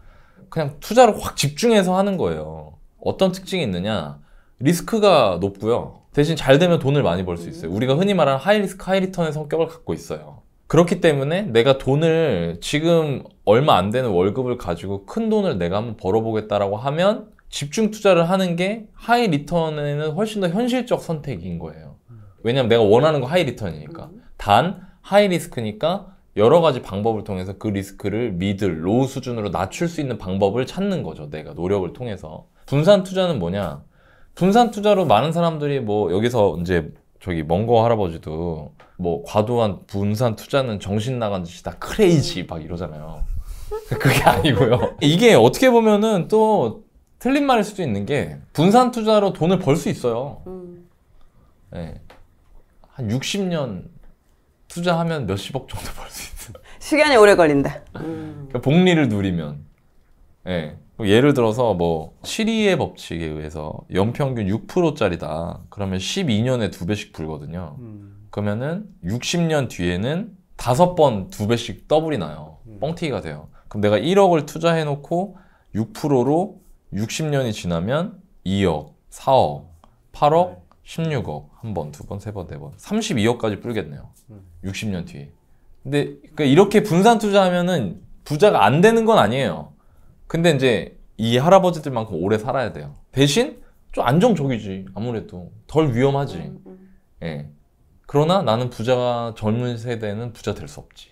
그냥 투자를 확 집중해서 하는 거예요. 어떤 특징이 있느냐? 리스크가 높고요. 대신 잘 되면 돈을 많이 벌 수 있어요. 음. 우리가 흔히 말하는 하이 리스크 하이 리턴의 성격을 갖고 있어요. 그렇기 때문에 내가 돈을 지금 얼마 안 되는 월급을 가지고 큰 돈을 내가 한번 벌어보겠다라고 하면 집중 투자를 하는 게 하이 리턴에는 훨씬 더 현실적 선택인 거예요. 왜냐면 내가 원하는 거 하이 리턴이니까. 음. 단 하이 리스크니까 여러 가지 방법을 통해서 그 리스크를 미들, 로우 수준으로 낮출 수 있는 방법을 찾는 거죠. 내가 노력을 통해서. 분산 투자는 뭐냐? 분산 투자로 많은 사람들이 뭐 여기서 이제 저기 멍거 할아버지도 뭐 과도한 분산 투자는 정신 나간 짓이다 크레이지 막 이러잖아요. 그게 아니고요. 이게 어떻게 보면은 또 틀린 말일 수도 있는 게 분산 투자로 돈을 벌 수 있어요. 음. 네. 한 60년 투자하면 몇십억 정도 벌 수 있어요. 시간이 오래 걸린다. 음. 복리를 누리면. 네. 뭐 예를 들어서 뭐 시리의 법칙에 의해서 연평균 6%짜리다. 그러면 12년에 두 배씩 불거든요. 음. 그러면은 60년 뒤에는 다섯 번 두 배씩 더블이 나요. 음. 뻥튀기가 돼요. 그럼 내가 1억을 투자해 놓고 6%로 60년이 지나면 2억, 4억, 8억, 16억 한 번, 두 번, 세 번, 네 번, 32억까지 불겠네요. 음. 60년 뒤에. 근데 그러니까 이렇게 분산 투자하면은 부자가 안 되는 건 아니에요. 근데 이제 이 할아버지들만큼 오래 살아야 돼요. 대신 좀 안정적이지 아무래도 덜 위험하지. 음, 음. 예. 그러나 나는 부자가 젊은 세대는 부자 될 수 없지.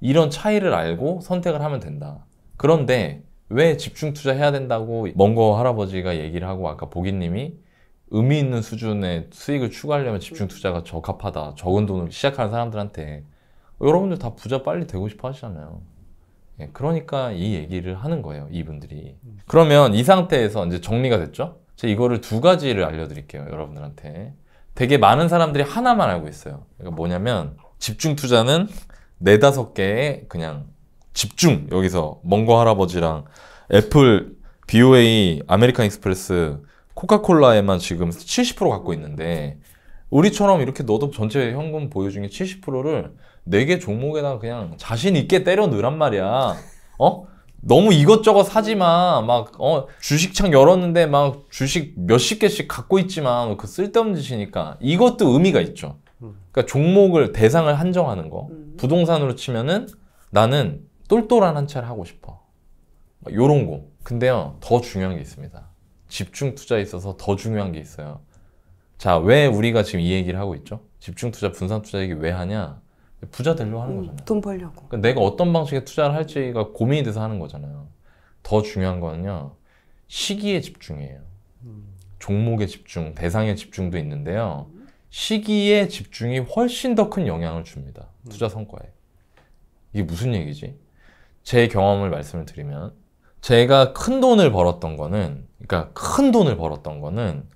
이런 차이를 알고 선택을 하면 된다. 그런데 왜 집중 투자해야 된다고 먼거 할아버지가 얘기를 하고 아까 보기님이 의미 있는 수준의 수익을 추구하려면 집중 투자가 적합하다. 적은 돈을 시작하는 사람들한테 여러분들 다 부자 빨리 되고 싶어 하시잖아요. 예, 그러니까 이 얘기를 하는 거예요, 이분들이. 음. 그러면 이 상태에서 이제 정리가 됐죠? 제가 이거를 두 가지를 알려드릴게요, 여러분들한테. 되게 많은 사람들이 하나만 알고 있어요. 그러니까 뭐냐면 집중 투자는 네다섯 개의 그냥 집중 여기서 멍거 할아버지랑 애플, BOA, 아메리칸 익스프레스, 코카콜라에만 지금 70% 갖고 있는데 우리처럼 이렇게 너도 전체 현금 보유 중에 70%를 네개 종목에다가 그냥 자신 있게 때려 넣으란 말이야. 어? 너무 이것저것 사지 만 막, 어, 주식창 열었는데 막 주식 몇십 개씩 갖고 있지만 뭐 그 쓸데없는 짓이니까 이것도 의미가 있죠. 그러니까 종목을, 대상을 한정하는 거. 음. 부동산으로 치면은 나는 똘똘한 한차를 하고 싶어. 요런 거. 근데요, 더 중요한 게 있습니다. 집중 투자에 있어서 더 중요한 게 있어요. 자, 왜 우리가 지금 이 얘기를 하고 있죠? 집중 투자, 분산 투자 얘기 왜 하냐? 부자 되려고 하는 음, 거잖아요. 돈 벌려고. 그러니까 내가 어떤 방식에 투자를 할지가 고민이 돼서 하는 거잖아요. 더 중요한 거는요. 시기에 집중해요. 음. 종목에 집중, 대상에 집중도 있는데요. 시기에 집중이 훨씬 더 큰 영향을 줍니다. 음. 투자 성과에. 이게 무슨 얘기지? 제 경험을 말씀을 드리면 제가 큰 돈을 벌었던 거는 그러니까 큰 돈을 벌었던 거는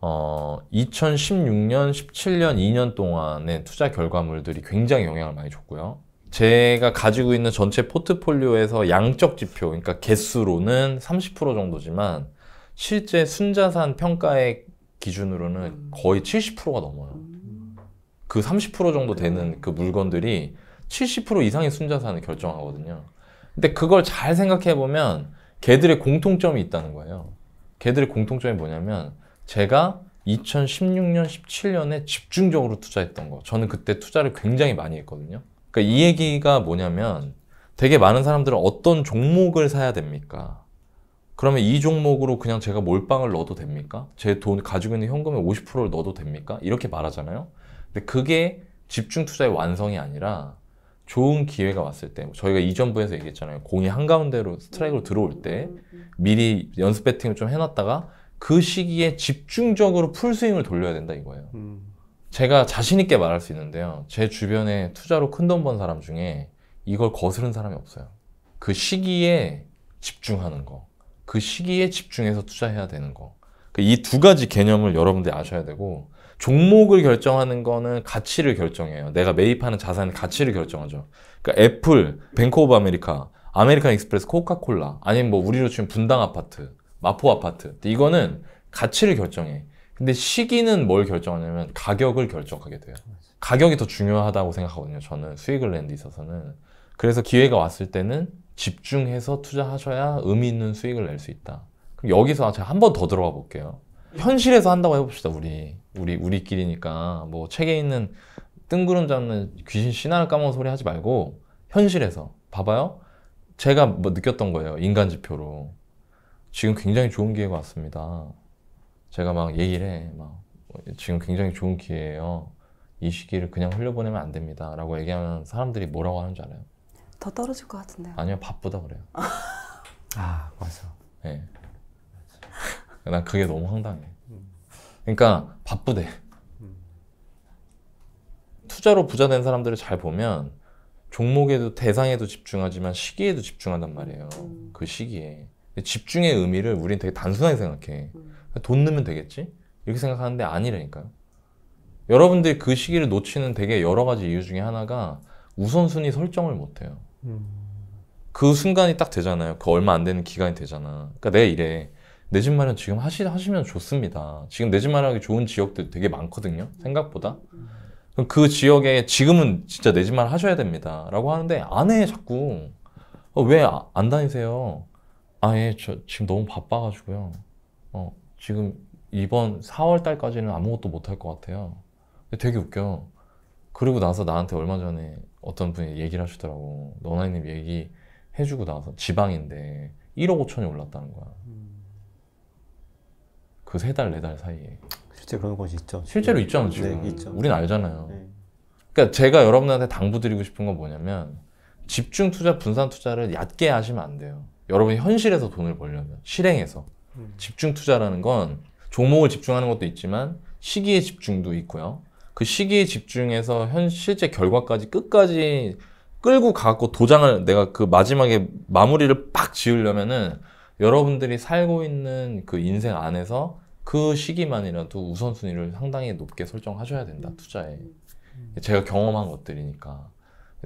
어, 2016년, 17년, 2년 동안의 투자 결과물들이 굉장히 영향을 많이 줬고요. 제가 가지고 있는 전체 포트폴리오에서 양적 지표, 그러니까 개수로는 30% 정도지만 실제 순자산 평가액 기준으로는 음. 거의 70%가 넘어요. 그 30% 정도 되는 그 물건들이 70% 이상의 순자산을 결정하거든요. 근데 그걸 잘 생각해 보면 걔들의 공통점이 있다는 거예요. 걔들의 공통점이 뭐냐면 제가 2016년, 17년에 집중적으로 투자했던 거. 저는 그때 투자를 굉장히 많이 했거든요. 그러니까 이 얘기가 뭐냐면 되게 많은 사람들은 어떤 종목을 사야 됩니까? 그러면 이 종목으로 그냥 제가 몰빵을 넣어도 됩니까? 제 돈 가지고 있는 현금의 50%를 넣어도 됩니까? 이렇게 말하잖아요. 근데 그게 집중 투자의 완성이 아니라 좋은 기회가 왔을 때 저희가 이전부에서 얘기했잖아요. 공이 한가운데로 스트라이크로 들어올 때 미리 연습 배팅을 좀 해놨다가 그 시기에 집중적으로 풀스윙을 돌려야 된다 이거예요. 음. 제가 자신있게 말할 수 있는데요. 제 주변에 투자로 큰 돈 번 사람 중에 이걸 거스른 사람이 없어요. 그 시기에 집중하는 거. 그 시기에 집중해서 투자해야 되는 거. 그러니까 이두 가지 개념을 여러분들이 아셔야 되고, 종목을 결정하는 거는 가치를 결정해요. 내가 매입하는 자산의 가치를 결정하죠. 그러니까 애플, 뱅크 오브 아메리카, 아메리칸 익스프레스, 코카콜라, 아니면 뭐 우리로 치면 분당 아파트, 마포 아파트. 이거는 가치를 결정해. 근데 시기는 뭘 결정하냐면 가격을 결정하게 돼요. 가격이 더 중요하다고 생각하거든요. 저는 수익을 낸 데 있어서는. 그래서 기회가 왔을 때는 집중해서 투자하셔야 의미 있는 수익을 낼 수 있다. 그럼 여기서 제가 한 번 더 들어가 볼게요. 현실에서 한다고 해봅시다, 우리. 우리, 우리끼리니까. 뭐, 책에 있는 뜬구름 잡는 귀신 신화를 까먹은 소리 하지 말고, 현실에서. 봐봐요. 제가 뭐 느꼈던 거예요. 인간 지표로. 지금 굉장히 좋은 기회가 왔습니다. 제가 막 얘기를 해. 막 지금 굉장히 좋은 기회예요. 이 시기를 그냥 흘려보내면 안 됩니다. 라고 얘기하면 사람들이 뭐라고 하는 줄 알아요? 더 떨어질 것 같은데요. 아니요, 바쁘다 그래요. 아, 아 맞아. 예. 네. 난 그게 너무 황당해. 그러니까 바쁘대. 투자로 부자 된 사람들을 잘 보면 종목에도 대상에도 집중하지만 시기에도 집중한단 말이에요. 그 시기에. 집중의 의미를 우리는 되게 단순하게 생각해. 음. 돈 넣으면 되겠지? 이렇게 생각하는데 아니라니까요. 여러분들이 그 시기를 놓치는 되게 여러 가지 이유 중에 하나가 우선순위 설정을 못해요. 음. 그 순간이 딱 되잖아요. 그 얼마 안 되는 기간이 되잖아. 그러니까 내가 이래. 내집 마련 지금 하시, 하시면 좋습니다. 지금 내집 마련하기 좋은 지역들 되게 많거든요. 생각보다. 그그 지역에 지금은 진짜 내집 마련 하셔야 됩니다. 라고 하는데 안 해, 자꾸. 어, 왜안 다니세요? 아예 저 지금 너무 바빠가지고요. 어, 지금 이번 4월 달까지는 아무것도 못할 것 같아요. 근데 되게 웃겨. 그리고 나서 나한테 얼마 전에 어떤 분이 얘기를 하시더라고. 너나이님 얘기 해주고 나서 지방인데 1억 5천이 올랐다는 거야. 그 세 달, 네 달 사이에. 실제 그런 것이 있죠. 실제로 네. 있잖아, 지금. 네, 있죠. 우린 알잖아요. 네. 그러니까 제가 여러분한테 당부드리고 싶은 건 뭐냐면 집중 투자, 분산 투자를 얕게 하시면 안 돼요. 여러분이 현실에서 돈을 벌려면 실행해서 음. 집중 투자라는 건 종목을 집중하는 것도 있지만 시기에 집중도 있고요. 그 시기에 집중해서 현 실제 결과까지 끝까지 끌고 가고 도장을 내가 그 마지막에 마무리를 빡 지으려면은 여러분들이 살고 있는 그 인생 안에서 그 시기만이라도 우선순위를 상당히 높게 설정하셔야 된다 투자에 음. 제가 경험한 것들이니까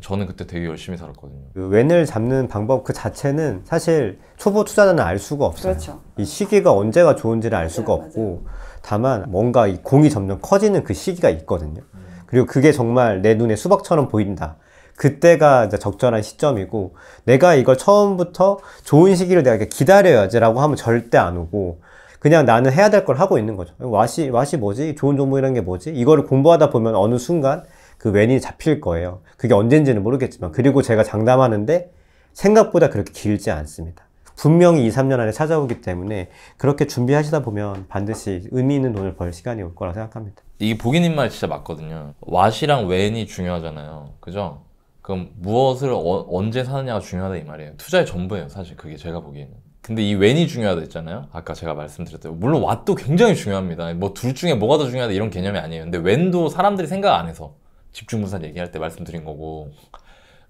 저는 그때 되게 열심히 살았거든요. 그 웬을 잡는 방법 그 자체는 사실 초보 투자자는 알 수가 없어요. 그렇죠. 이 시기가 언제가 좋은지를 알 수가 맞 네, 없고 맞아요. 다만 뭔가 이 공이 점점 커지는 그 시기가 있거든요. 음. 그리고 그게 정말 내 눈에 수박처럼 보인다. 그때가 적절한 시점이고 내가 이걸 처음부터 좋은 시기를 내가 이렇게 기다려야지라고 하면 절대 안 오고 그냥 나는 해야 될 걸 하고 있는 거죠. 왓이 왓이 뭐지? 좋은 종목이라는게 뭐지? 이거를 공부하다 보면 어느 순간 그 웬이 잡힐 거예요. 그게 언젠지는 모르겠지만 그리고 제가 장담하는데 생각보다 그렇게 길지 않습니다. 분명히 2, 3년 안에 찾아오기 때문에 그렇게 준비하시다 보면 반드시 의미 있는 돈을 벌 시간이 올 거라 생각합니다. 이게 보기님 말 진짜 맞거든요. 왓이랑 웬이 중요하잖아요. 그죠? 그럼 무엇을 어, 언제 사느냐가 중요하다 이 말이에요. 투자의 전부예요, 사실 그게 제가 보기에는. 근데 이 웬이 중요하다 했잖아요. 아까 제가 말씀드렸대요. 물론 왓도 굉장히 중요합니다. 뭐 둘 중에 뭐가 더 중요하다 이런 개념이 아니에요. 근데 웬도 사람들이 생각 안 해서 집중분산 얘기할 때 말씀드린 거고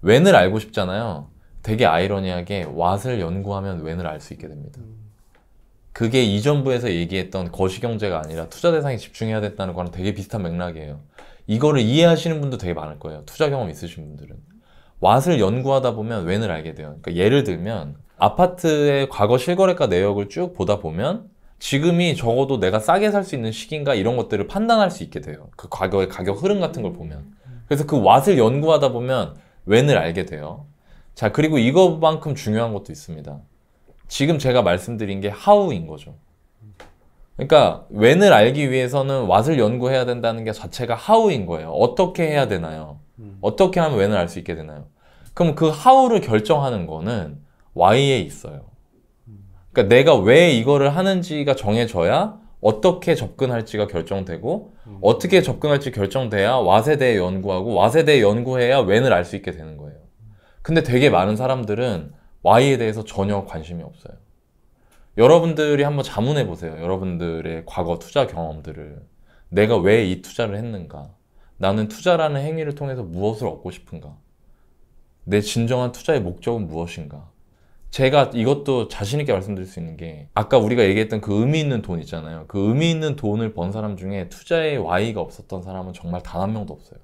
웬을 알고 싶잖아요. 되게 아이러니하게 왓을 연구하면 웬을 알 수 있게 됩니다. 음. 그게 이전부에서 얘기했던 거시경제가 아니라 투자 대상에 집중해야 된다는 거랑 되게 비슷한 맥락이에요. 이거를 이해하시는 분도 되게 많을 거예요. 투자 경험 있으신 분들은. 왓을 연구하다 보면 웬을 알게 돼요. 그러니까 예를 들면 아파트의 과거 실거래가 내역을 쭉 보다 보면 지금이 적어도 내가 싸게 살 수 있는 시기인가 이런 것들을 판단할 수 있게 돼요. 그가격의 가격 흐름 같은 걸 보면. 그래서 그 왓을 연구하다 보면 웬을 알게 돼요. 자, 그리고 이거만큼 중요한 것도 있습니다. 지금 제가 말씀드린 게하우인 거죠. 그러니까 웬을 알기 위해서는 왓을 연구해야 된다는 게 자체가 하우인 거예요. 어떻게 해야 되나요? 어떻게 하면 웬을 알 수 있게 되나요? 그럼 그하우를 결정하는 거는 y에 있어요. 그러니까 내가 왜 이거를 하는지가 정해져야 어떻게 접근할지가 결정되고 음. 어떻게 접근할지 결정돼야 와세대에 연구하고 와세대에 연구해야 웬을 알 수 있게 되는 거예요. 근데 되게 많은 사람들은 와이에 대해서 전혀 관심이 없어요. 여러분들이 한번 자문해 보세요. 여러분들의 과거 투자 경험들을 내가 왜 이 투자를 했는가? 나는 투자라는 행위를 통해서 무엇을 얻고 싶은가? 내 진정한 투자의 목적은 무엇인가? 제가 이것도 자신있게 말씀드릴 수 있는 게 아까 우리가 얘기했던 그 의미 있는 돈 있잖아요. 그 의미 있는 돈을 번 사람 중에 투자에 와이가 없었던 사람은 정말 단 한 명도 없어요.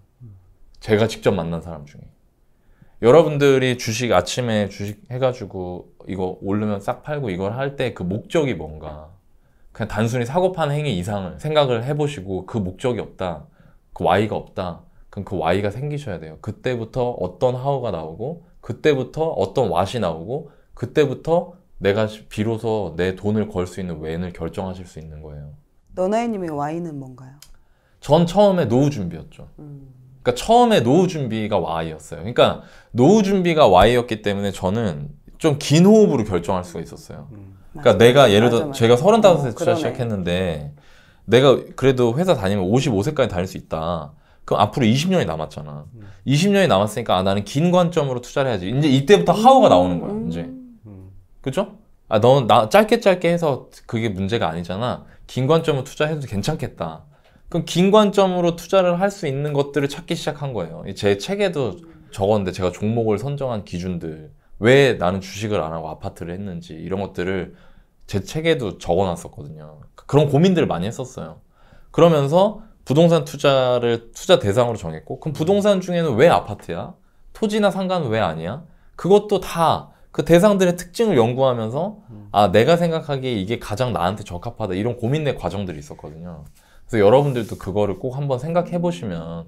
제가 직접 만난 사람 중에. 여러분들이 주식 아침에 주식 해가지고 이거 오르면 싹 팔고 이걸 할 때 그 목적이 뭔가 그냥 단순히 사고 파는 행위 이상을 생각을 해보시고 그 목적이 없다 그와이가 없다 그럼 그와이가 생기셔야 돼요 그때부터 어떤 하우가 나오고 그때부터 어떤 왓이 나오고 그때부터 내가 비로소 내 돈을 걸 수 있는 외인을 결정하실 수 있는 거예요. 너나이님의 와인은 뭔가요? 전 처음에 노후 준비였죠. 음. 그러니까 처음에 노후 준비가 와이였어요. 그러니까 노후 준비가 와이였기 때문에 저는 좀 긴 호흡으로 결정할 수가 있었어요. 음. 그러니까 맞아, 내가 예를 들어 맞아, 제가 35세 투자 어, 시작했는데 내가 그래도 회사 다니면 55세까지 다닐 수 있다. 그럼 앞으로 20년이 남았잖아. 음. 20년이 남았으니까 아 나는 긴 관점으로 투자를 해야지. 이제 이때부터 하우가 나오는 거야. 음. 이제 그죠? 아, 넌 나 짧게 짧게 해서 그게 문제가 아니잖아. 긴 관점으로 투자해도 괜찮겠다. 그럼 긴 관점으로 투자를 할 수 있는 것들을 찾기 시작한 거예요. 제 책에도 적었는데 제가 종목을 선정한 기준들, 왜 나는 주식을 안 하고 아파트를 했는지 이런 것들을 제 책에도 적어놨었거든요. 그, 그런 고민들을 많이 했었어요. 그러면서 부동산 투자를 투자 대상으로 정했고, 그럼 부동산 중에는 왜 아파트야? 토지나 상가는 왜 아니야? 그것도 다그 대상들의 특징을 연구하면서 음. 아 내가 생각하기에 이게 가장 나한테 적합하다 이런 고민의 과정들이 있었거든요. 그래서 여러분들도 그거를 꼭 한번 생각해 보시면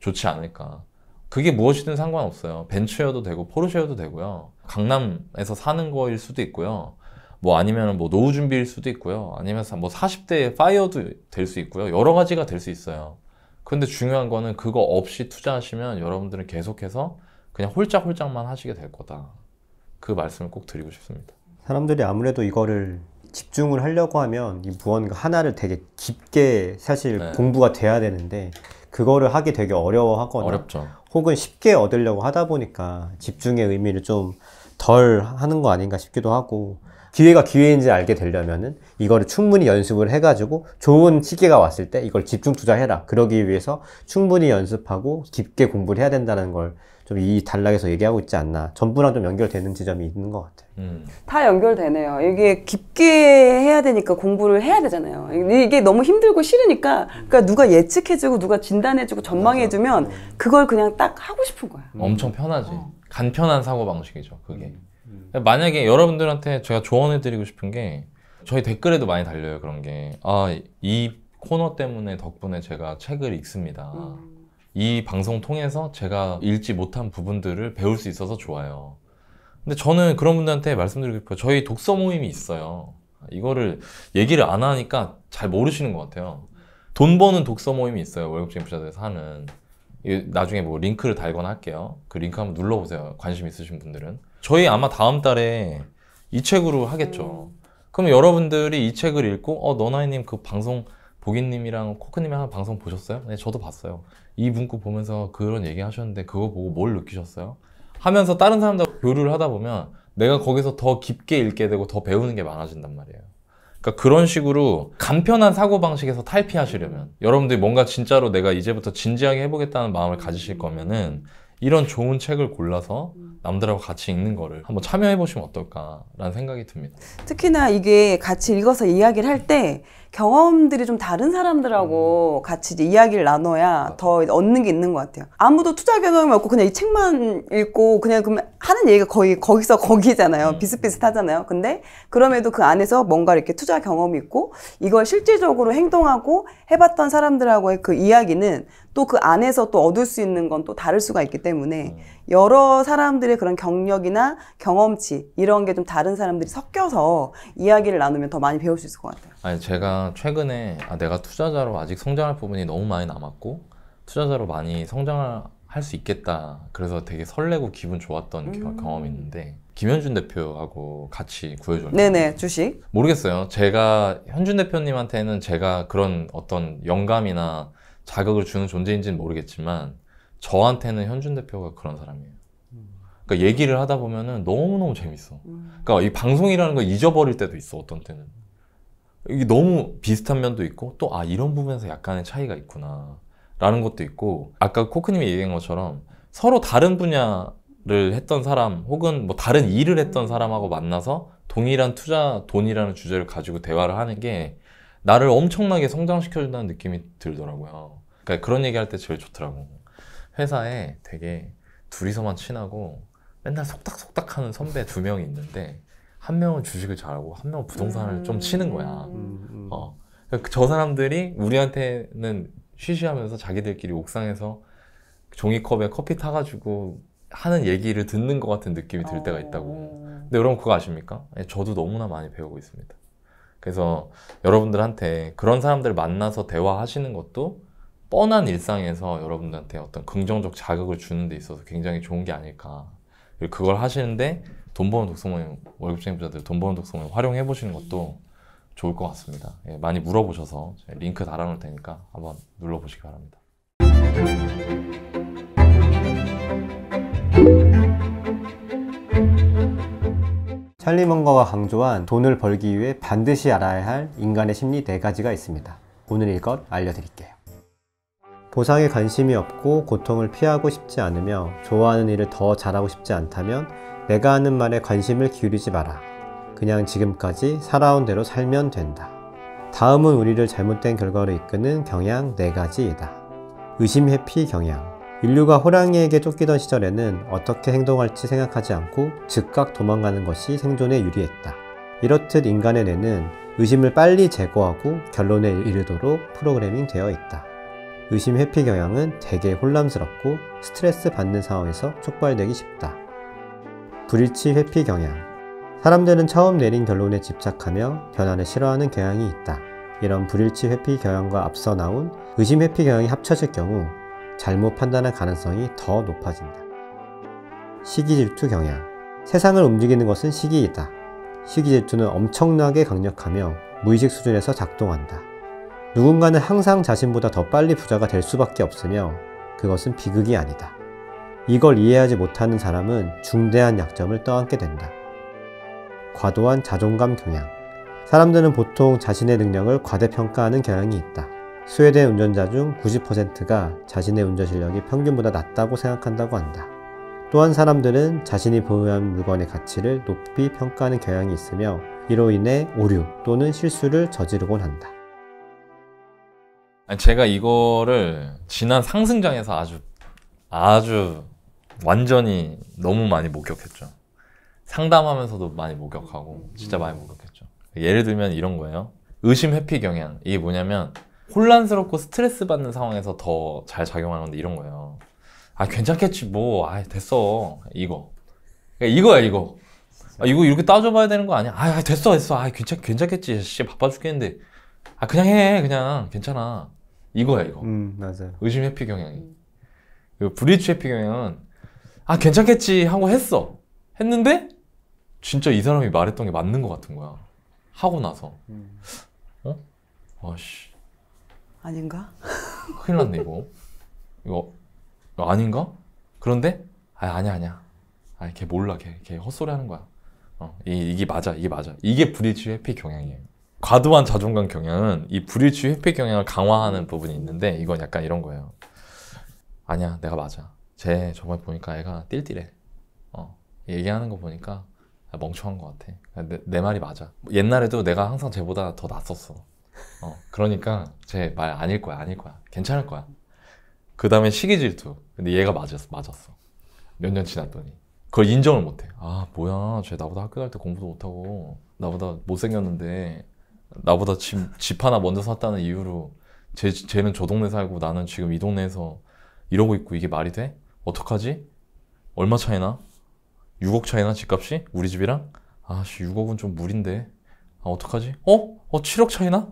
좋지 않을까. 그게 무엇이든 상관없어요. 벤츠여도 되고 포르쉐여도 되고요. 강남에서 사는 거일 수도 있고요. 뭐 아니면 뭐 노후 준비일 수도 있고요. 아니면 뭐 40대의 파이어도 될 수 있고요. 여러 가지가 될 수 있어요. 근데 중요한 거는 그거 없이 투자하시면 여러분들은 계속해서 그냥 홀짝홀짝만 하시게 될 거다. 그 말씀을 꼭 드리고 싶습니다. 사람들이 아무래도 이거를 집중을 하려고 하면 이 무언가 하나를 되게 깊게 사실 네. 공부가 돼야 되는데 그거를 하기 되게 어려워하거나 어렵죠. 혹은 쉽게 얻으려고 하다 보니까 집중의 의미를 좀 덜 하는 거 아닌가 싶기도 하고 기회가 기회인지 알게 되려면은 이거를 충분히 연습을 해가지고 좋은 시기가 왔을 때 이걸 집중 투자해라 그러기 위해서 충분히 연습하고 깊게 공부를 해야 된다는 걸 좀이 단락에서 얘기하고 있지 않나. 전부랑 좀 연결되는 지점이 있는 것 같아요. 음. 다 연결되네요. 이게 깊게 해야 되니까 공부를 해야 되잖아요. 이게 너무 힘들고 싫으니까, 그러니까 누가 예측해주고, 누가 진단해주고, 전망해주면 음. 그걸 그냥 딱 하고 싶은 거야. 음. 엄청 편하지. 어. 간편한 사고방식이죠, 그게. 음. 만약에 여러분들한테 제가 조언해드리고 싶은 게, 저희 댓글에도 많이 달려요, 그런 게. 아, 이 코너 때문에 덕분에 제가 책을 읽습니다. 음. 이 방송 통해서 제가 읽지 못한 부분들을 배울 수 있어서 좋아요. 근데 저는 그런 분들한테 말씀드리고 싶어요. 저희 독서 모임이 있어요. 이거를 얘기를 안 하니까 잘 모르시는 것 같아요. 돈 버는 독서 모임이 있어요. 월급쟁이 부자들에서 하는. 나중에 뭐 링크를 달거나 할게요. 그 링크 한번 눌러보세요. 관심 있으신 분들은. 저희 아마 다음 달에 이 책으로 하겠죠. 그럼 여러분들이 이 책을 읽고, 어, 너나이님 그 방송 보기님이랑 코크님이랑 방송 보셨어요? 네, 저도 봤어요. 이 문구 보면서 그런 얘기 하셨는데 그거 보고 뭘 느끼셨어요? 하면서 다른 사람들 과 교류를 하다 보면 내가 거기서 더 깊게 읽게 되고 더 배우는 게 많아진단 말이에요. 그러니까 그런 식으로 간편한 사고방식에서 탈피하시려면 여러분들이 뭔가 진짜로 내가 이제부터 진지하게 해보겠다는 마음을 가지실 거면은 이런 좋은 책을 골라서 남들하고 같이 읽는 거를 한번 참여해 보시면 어떨까라는 생각이 듭니다. 특히나 이게 같이 읽어서 이야기를 할때 경험들이 좀 다른 사람들하고 음. 같이 이야기를 나눠야 아. 더 얻는 게 있는 것 같아요. 아무도 투자 경험이 없고 그냥 이 책만 읽고 그냥 그러면 하는 얘기가 거의 거기서 거기잖아요. 음. 비슷비슷하잖아요. 근데 그럼에도 그 안에서 뭔가 이렇게 투자 경험이 있고 이걸 실질적으로 행동하고 해봤던 사람들하고의 그 이야기는 또 그 안에서 또 얻을 수 있는 건 또 다를 수가 있기 때문에 음. 여러 사람들의 그런 경력이나 경험치 이런 게 좀 다른 사람들이 섞여서 이야기를 나누면 더 많이 배울 수 있을 것 같아요. 아니 제가 최근에 아, 내가 투자자로 아직 성장할 부분이 너무 많이 남았고 투자자로 많이 성장을 할 수 있겠다 그래서 되게 설레고 기분 좋았던 음. 경험이 있는데 김현준 대표하고 같이 구해줘요. 네네 주식. 모르겠어요. 제가 현준 대표님한테는 제가 그런 어떤 영감이나 자극을 주는 존재인지는 모르겠지만 저한테는 현준 대표가 그런 사람이에요. 그러니까 얘기를 하다 보면 너무 너무 재밌어. 음. 그러니까 이 방송이라는 걸 잊어버릴 때도 있어 어떤 때는. 이게 너무 비슷한 면도 있고 또 아 이런 부분에서 약간의 차이가 있구나 라는 것도 있고 아까 코크님이 얘기한 것처럼 서로 다른 분야를 했던 사람 혹은 뭐 다른 일을 했던 사람하고 만나서 동일한 투자 돈이라는 주제를 가지고 대화를 하는 게 나를 엄청나게 성장시켜준다는 느낌이 들더라고요. 그러니까 그런 얘기할 때 제일 좋더라고. 회사에 되게 둘이서만 친하고 맨날 속닥속닥 하는 선배 두 명이 있는데 한 명은 주식을 잘하고 한 명은 부동산을 음. 좀 치는 거야. 음. 음. 음, 음. 어. 그러니까 저 사람들이 우리한테는 쉬쉬하면서 자기들끼리 옥상에서 종이컵에 커피 타가지고 하는 얘기를 듣는 것 같은 느낌이 들 때가 있다고. 어. 근데 여러분 그거 아십니까? 예, 저도 너무나 많이 배우고 있습니다. 그래서 여러분들한테 그런 사람들 만나서 대화하시는 것도 뻔한 일상에서 여러분들한테 어떤 긍정적 자극을 주는 데 있어서 굉장히 좋은 게 아닐까. 그걸 하시는데 돈 버는 독서모임 월급쟁이 부자들 돈 버는 독서모임 활용해 보시는 것도 좋을 것 같습니다. 예, 많이 물어보셔서 링크 달아놓을 테니까 한번 눌러보시기 바랍니다. 찰리 먼거가 강조한 돈을 벌기 위해 반드시 알아야 할 인간의 심리 네가지가 있습니다. 오늘 이것 알려드릴게요. 보상에 관심이 없고 고통을 피하고 싶지 않으며 좋아하는 일을 더 잘하고 싶지 않다면 내가 하는 말에 관심을 기울이지 마라. 그냥 지금까지 살아온 대로 살면 된다. 다음은 우리를 잘못된 결과로 이끄는 경향 네가지이다 의심회피 경향. 인류가 호랑이에게 쫓기던 시절에는 어떻게 행동할지 생각하지 않고 즉각 도망가는 것이 생존에 유리했다. 이렇듯 인간의 뇌는 의심을 빨리 제거하고 결론에 이르도록 프로그래밍 되어 있다. 의심 회피 경향은 대개 혼란스럽고 스트레스 받는 상황에서 촉발되기 쉽다. 불일치 회피 경향. 사람들은 처음 내린 결론에 집착하며 변화를 싫어하는 경향이 있다. 이런 불일치 회피 경향과 앞서 나온 의심 회피 경향이 합쳐질 경우 잘못 판단할 가능성이 더 높아진다. 시기 질투 경향. 세상을 움직이는 것은 시기이다. 시기 질투는 엄청나게 강력하며 무의식 수준에서 작동한다. 누군가는 항상 자신보다 더 빨리 부자가 될 수밖에 없으며 그것은 비극이 아니다. 이걸 이해하지 못하는 사람은 중대한 약점을 떠안게 된다. 과도한 자존감 경향. 사람들은 보통 자신의 능력을 과대평가하는 경향이 있다. 스웨덴 운전자 중 90%가 자신의 운전 실력이 평균보다 낮다고 생각한다고 한다. 또한 사람들은 자신이 보유한 물건의 가치를 높이 평가하는 경향이 있으며 이로 인해 오류 또는 실수를 저지르곤 한다. 아니, 제가 이거를 지난 상승장에서 아주 아주 완전히 너무 많이 목격했죠. 상담하면서도 많이 목격하고 진짜 많이 목격했죠. 예를 들면 이런 거예요. 의심 회피 경향 이게 뭐냐면 혼란스럽고 스트레스 받는 상황에서 더 잘 작용하는 데 이런 거예요. 아 괜찮겠지 뭐, 아 됐어 이거 그러니까 이거야 이거. 아, 이거 이렇게 따져봐야 되는 거 아니야? 아, 아 됐어 됐어, 아 괜찮 괜찮겠지, 씨 바빠 죽겠는데. 아 그냥 해 그냥 괜찮아 이거야 이거. 음, 맞아요. 의심 회피 경향이. 음. 그 불이치 회피 경향은 아 괜찮겠지 하고 했어. 했는데 진짜 이 사람이 말했던 게 맞는 것 같은 거야. 하고 나서 음. 어? 아씨. 아닌가? 큰일 났네 이거. 이거, 이거 아닌가? 그런데 아 아니야 아니야. 아걔 몰라 걔걔 헛소리 하는 거야. 어, 이, 이게 맞아 이게 맞아 이게 불일치 회피 경향이에요. 과도한 자존감 경향은 이 불일치 회피 경향을 강화하는 부분이 있는데 이건 약간 이런 거예요. 아니야, 내가 맞아. 쟤 정말 보니까 애가 띨띨해. 어, 얘기하는 거 보니까 멍청한 것 같아. 내, 내 말이 맞아. 옛날에도 내가 항상 쟤보다 더 낫었어. 어, 그러니까 쟤 말 아닐 거야, 아닐 거야. 괜찮을 거야. 그 다음에 시기 질투. 근데 얘가 맞았어, 맞았어. 몇 년 지났더니. 그걸 인정을 못해. 아, 뭐야. 쟤 나보다 학교 다닐 때 공부도 못하고, 나보다 못생겼는데, 나보다 집, 집 하나 먼저 샀다는 이유로 쟤, 쟤는 저 동네 살고 나는 지금 이 동네에서 이러고 있고 이게 말이 돼? 어떡하지? 얼마 차이나? 6억 차이나 집값이? 우리 집이랑? 아씨 6억은 좀 무린데 아 어떡하지? 어? 어 7억 차이나?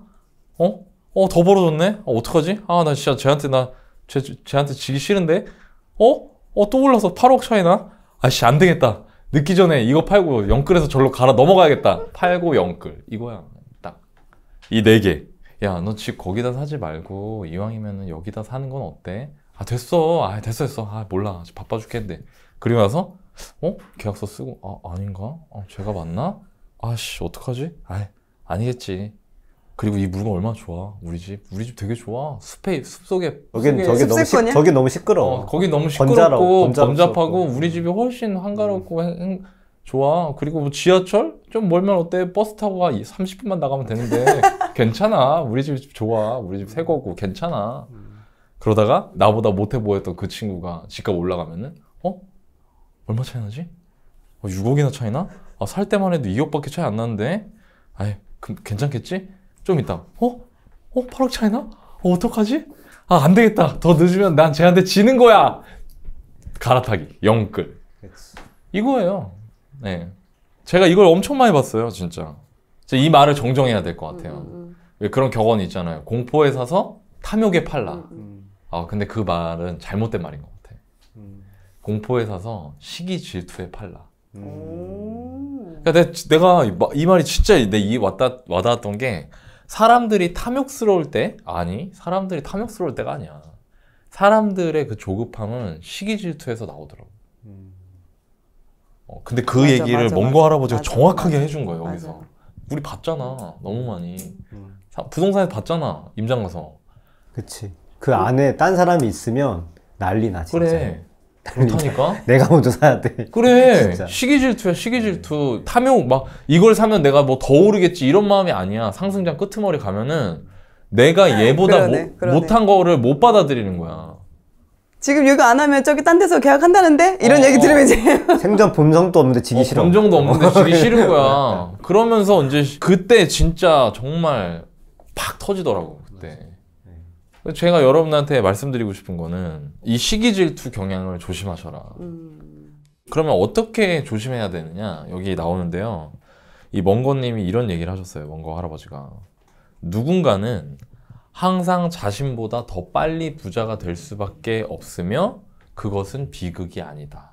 어? 어 더 벌어졌네? 어, 어떡하지? 아 나 진짜 쟤한테 나 쟤, 쟤한테 지기 싫은데? 어? 어 또 올라서 8억 차이나? 아씨 안 되겠다 늦기 전에 이거 팔고 영끌에서 절로 갈아 넘어가야겠다 팔고 영끌 이거야 이네 개. 야, 너 집 거기다 사지 말고 이왕이면은 여기다 사는 건 어때? 아, 됐어. 아, 됐어, 됐어. 아, 몰라. 아, 바빠 죽겠는데. 그리고 나서 어? 계약서 쓰고 아, 아닌가? 아, 제가 맞나? 아씨, 어떡하지? 아, 아니겠지. 그리고 이 물건 얼마나 좋아. 우리 집. 우리 집 되게 좋아. 숲에, 숲속에. 여긴 저게 너무, 시, 저게 너무 시끄러워. 어, 거기 너무 시끄럽고, 번잡하고, 번잡하고, 우리 집이 음. 훨씬 한가롭고, 음. 행, 좋아. 그리고 뭐 지하철? 좀 멀면 어때? 버스 타고 가 30분만 나가면 되는데. 괜찮아. 우리 집 좋아. 우리 집 새 거고 괜찮아. 그러다가 나보다 못해 보였던 그 친구가 집값 올라가면은 어? 얼마 차이 나지? 어, 6억이나 차이나? 아, 살 때만 해도 2억밖에 차이 안 나는데? 아이, 그, 럼 괜찮겠지? 좀 이따 어? 어? 8억 차이나? 어, 어떡하지? 아, 안 되겠다. 더 늦으면 난 쟤한테 지는 거야. 갈아타기, 영끌. 이거예요. 네. 제가 이걸 엄청 많이 봤어요, 진짜. 이 말을 정정해야 될 것 같아요. 음, 음. 음. 예, 그런 격언 있잖아요. 공포에 사서 탐욕에 팔라. 음, 음. 아 근데 그 말은 잘못된 말인 것 같아. 음. 공포에 사서 시기 질투에 팔라. 음. 그러니까 내, 가이 말이 진짜 내이 왔다 와닿았던 게 사람들이 탐욕스러울 때 아니 사람들이 탐욕스러울 때가 아니야. 사람들의 그 조급함은 시기 질투에서 나오더라고. 음. 어, 근데 그 맞아, 얘기를 맞아, 몽고 할아버지가 맞아, 정확하게 해준 거예요 여기서. 우리 봤잖아 너무 많이. 음. 부동산에서 봤잖아 임장 가서 그치 그 안에 딴 사람이 있으면 난리 나 진짜 그래 그렇다니까 내가 먼저 사야 돼 그래 시기 질투야 시기 질투 탐욕 막 이걸 사면 내가 뭐 더 오르겠지 이런 마음이 아니야 상승장 끄트머리 가면은 내가 얘보다 그러네, 뭐 그러네. 못한 거를 못 받아들이는 거야 지금 이거 안 하면 저기 딴 데서 계약한다는데? 이런 어, 얘기 어. 들으면 이제 생전 본성도 없는데 지기 어, 싫어 본성도 없는데 지기 싫은 거야 그러면서 이제 그때 진짜 정말 팍 터지더라고 그때. 네. 제가 여러분한테 말씀드리고 싶은 거는 이 시기 질투 경향을 조심하셔라. 음. 그러면 어떻게 조심해야 되느냐 여기 나오는데요. 이 멍거님이 이런 얘기를 하셨어요. 멍거 할아버지가 누군가는 항상 자신보다 더 빨리 부자가 될 수밖에 없으며 그것은 비극이 아니다.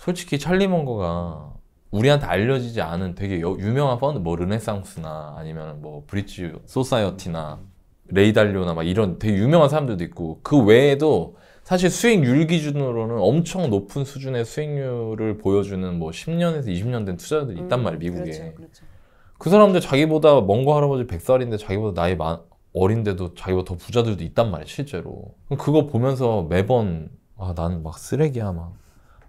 솔직히 찰리 멍거가 우리한테 알려지지 않은 되게 여, 유명한 펀드 뭐 르네상스나 아니면 뭐 브릿지 소사이어티나 레이달료나 막 이런 되게 유명한 사람들도 있고 그 외에도 사실 수익률 기준으로는 엄청 높은 수준의 수익률을 보여주는 뭐 10년에서 20년 된 투자자들이 있단 음, 말이에요 미국에 그렇죠, 그렇죠. 그 사람들 자기보다 먼거 할아버지 100살인데 자기보다 나이 많, 어린데도 자기보다 더 부자들도 있단 말이에요 실제로 그 그거 보면서 매번 아 나는 막 쓰레기야 막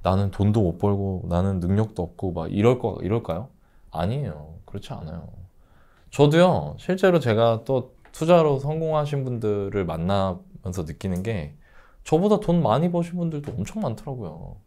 나는 돈도 못 벌고 나는 능력도 없고 막 이럴 거 이럴까요? 아니에요. 그렇지 않아요. 저도요. 실제로 제가 또 투자로 성공하신 분들을 만나면서 느끼는 게 저보다 돈 많이 버신 분들도 엄청 많더라고요.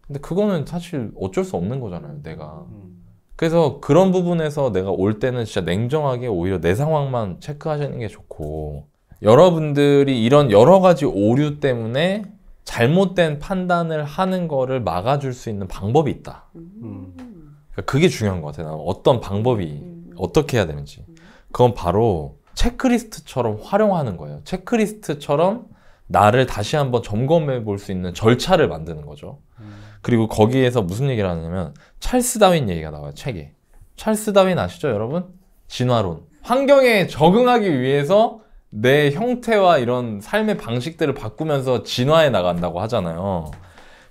근데 그거는 사실 어쩔 수 없는 거잖아요, 내가. 음. 그래서 그런 부분에서 내가 올 때는 진짜 냉정하게 오히려 내 상황만 체크하시는 게 좋고 여러분들이 이런 여러 가지 오류 때문에 잘못된 판단을 하는 거를 막아줄 수 있는 방법이 있다. 음. 그게 중요한 것 같아요. 어떤 방법이 음. 어떻게 해야 되는지. 그건 바로 체크리스트처럼 활용하는 거예요. 체크리스트처럼 나를 다시 한번 점검해 볼 수 있는 절차를 만드는 거죠. 그리고 거기에서 무슨 얘기를 하냐면 찰스 다윈 얘기가 나와요, 책에. 찰스 다윈 아시죠, 여러분? 진화론. 환경에 적응하기 위해서 내 형태와 이런 삶의 방식들을 바꾸면서 진화해 나간다고 하잖아요.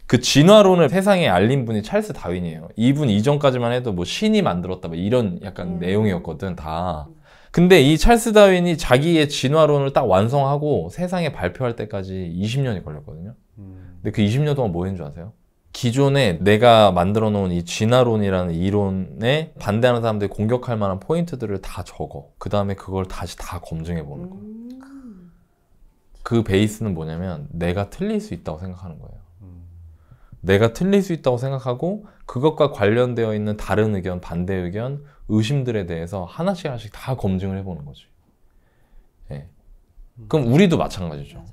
그 진화론을 세상에 알린 분이 찰스 다윈이에요. 이분 이전까지만 해도 뭐 신이 만들었다 뭐 이런 약간 음. 내용이었거든 다. 근데 이 찰스 다윈이 자기의 진화론을 딱 완성하고 세상에 발표할 때까지 20년이 걸렸거든요. 음. 근데 그 20년 동안 뭐 했는 지 아세요? 기존에 내가 만들어 놓은 이 진화론이라는 이론에 반대하는 사람들이 공격할 만한 포인트들을 다 적어. 그 다음에 그걸 다시 다 검증해 보는 거예요. 음. 그 베이스는 뭐냐면 내가 틀릴 수 있다고 생각하는 거예요. 음. 내가 틀릴 수 있다고 생각하고 그것과 관련되어 있는 다른 의견, 반대 의견, 의심들에 대해서 하나씩 하나씩 다 검증을 해보는 거지. 예. 네. 그럼 우리도 마찬가지죠.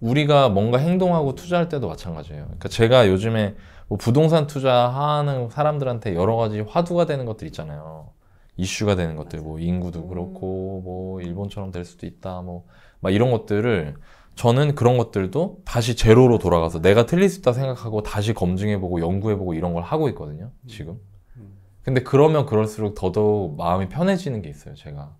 우리가 뭔가 행동하고 투자할 때도 마찬가지예요. 그러니까 제가 요즘에 뭐 부동산 투자하는 사람들한테 여러 가지 화두가 되는 것들 있잖아요. 이슈가 되는 것들, 뭐 인구도 음. 그렇고, 뭐 일본처럼 될 수도 있다, 뭐막 이런 것들을 저는 그런 것들도 다시 제로로 돌아가서 내가 틀릴 수 있다 생각하고 다시 검증해보고 연구해보고 이런 걸 하고 있거든요. 음. 지금. 음. 근데 그러면 그럴수록 더더욱 마음이 편해지는 게 있어요. 제가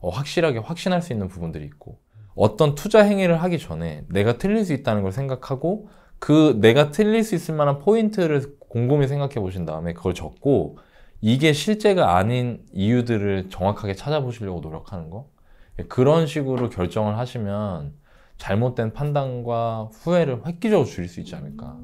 어, 확실하게 확신할 수 있는 부분들이 있고 어떤 투자 행위를 하기 전에 내가 틀릴 수 있다는 걸 생각하고 그 내가 틀릴 수 있을 만한 포인트를 곰곰이 생각해 보신 다음에 그걸 적고 이게 실제가 아닌 이유들을 정확하게 찾아보시려고 노력하는 거 그런 식으로 결정을 하시면 잘못된 판단과 후회를 획기적으로 줄일 수 있지 않을까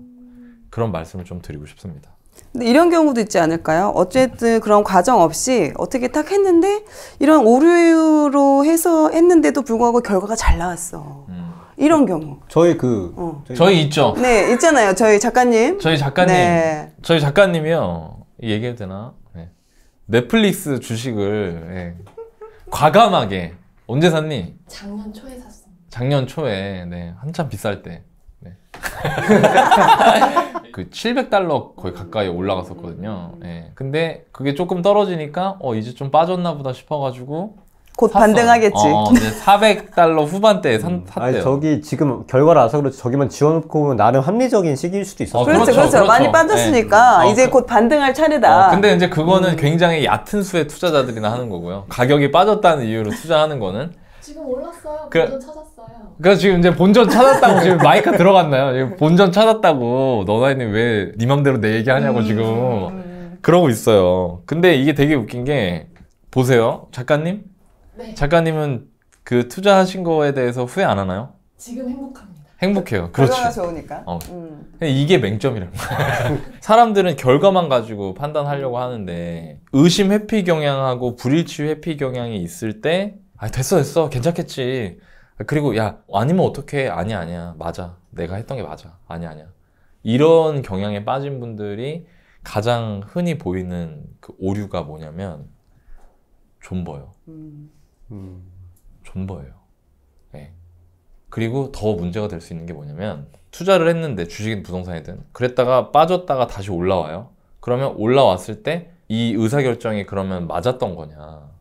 그런 말씀을 좀 드리고 싶습니다. 근데 이런 경우도 있지 않을까요? 어쨌든 그런 과정 없이 어떻게 딱 했는데 이런 오류로 해서 했는데도 불구하고 결과가 잘 나왔어. 음. 이런 경우. 저희 그 어. 저희, 저희 있죠. 네, 있잖아요. 저희 작가님. 저희 작가님. 네. 저희 작가님이요. 얘기해도 되나? 네. 넷플릭스 주식을 네. 과감하게 언제 샀니? 작년 초에 샀어. 작년 초에 네 한참 비쌀 때. 네. 그 700달러 거의 가까이 올라갔었거든요. 음. 예. 근데 그게 조금 떨어지니까 어 이제 좀 빠졌나 보다 싶어가지고 곧 샀어. 반등하겠지. 어, 네, 어. 400달러 후반대에 산, 음. 샀대요. 아니, 저기 지금 결과라서 그렇지 저기만 지워놓고나는 합리적인 시기일 수도 있었어요. 어, 아, 그렇죠, 그렇죠, 그렇죠, 많이 그렇죠. 빠졌으니까 네. 이제 그, 곧 반등할 차례다. 어, 근데 이제 그거는 음. 굉장히 얕은 수의 투자자들이나 하는 거고요. 가격이 빠졌다는 이유로 투자하는 거는 지금 올랐어요. 그 본전 찾았어요. 그래서 지금 이제 본전 찾았다고 지금 마이크 들어갔나요? 본전 찾았다고 너나이님 왜니 네 맘대로 내 얘기하냐고 음, 지금 음. 그러고 있어요. 근데 이게 되게 웃긴 게 보세요, 작가님. 네. 작가님은 그 투자하신 거에 대해서 후회 안 하나요? 지금 행복합니다. 행복해요. 그렇죠. 결과가 좋으니까. 어. 음. 이게 맹점이란 거야. 사람들은 결과만 가지고 판단하려고 하는데 의심 회피 경향하고 불일치 회피 경향이 있을 때아 됐어 됐어 괜찮겠지 그리고 야 아니면 어떻게 아니야 아니야 맞아 내가 했던 게 맞아 아니야 아니야 이런 경향에 빠진 분들이 가장 흔히 보이는 그 오류가 뭐냐면 존버요 음. 음. 존버예요 네. 그리고 더 문제가 될 수 있는 게 뭐냐면 투자를 했는데 주식이 부동산이든 그랬다가 빠졌다가 다시 올라와요 그러면 올라왔을 때 이 의사결정이 그러면 맞았던 거냐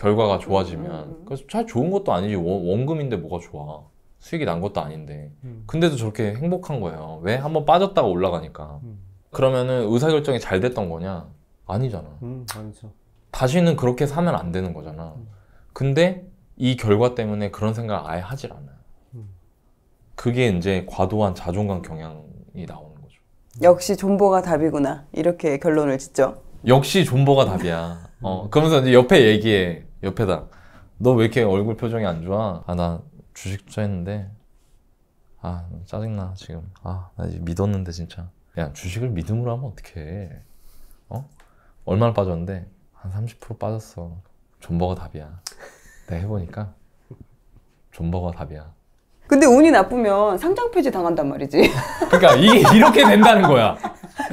결과가 좋아지면 음. 그래서 잘 좋은 것도 아니지 원금인데 뭐가 좋아 수익이 난 것도 아닌데 음. 근데도 저렇게 행복한 거예요 왜 한번 빠졌다가 올라가니까 음. 그러면은 의사결정이 잘 됐던 거냐 아니잖아 음, 아니죠 다시는 그렇게 사면 안 되는 거잖아 근데 이 결과 때문에 그런 생각을 아예 하질 않아요 그게 이제 과도한 자존감 경향이 나오는 거죠 역시 존버가 답이구나 이렇게 결론을 짓죠 역시 존버가 답이야. 어, 그러면서 이제 옆에 얘기해. 옆에다 너 왜 이렇게 얼굴 표정이 안 좋아? 아 나 주식 투자했는데 아 짜증나 지금 아나 이제 믿었는데 진짜 야 주식을 믿음으로 하면 어떡해 어? 얼마나 빠졌는데 한 30% 빠졌어 존버가 답이야 내가 해보니까 존버가 답이야 근데 운이 나쁘면 상장 폐지 당한단 말이지 그러니까 이게 이렇게 된다는 거야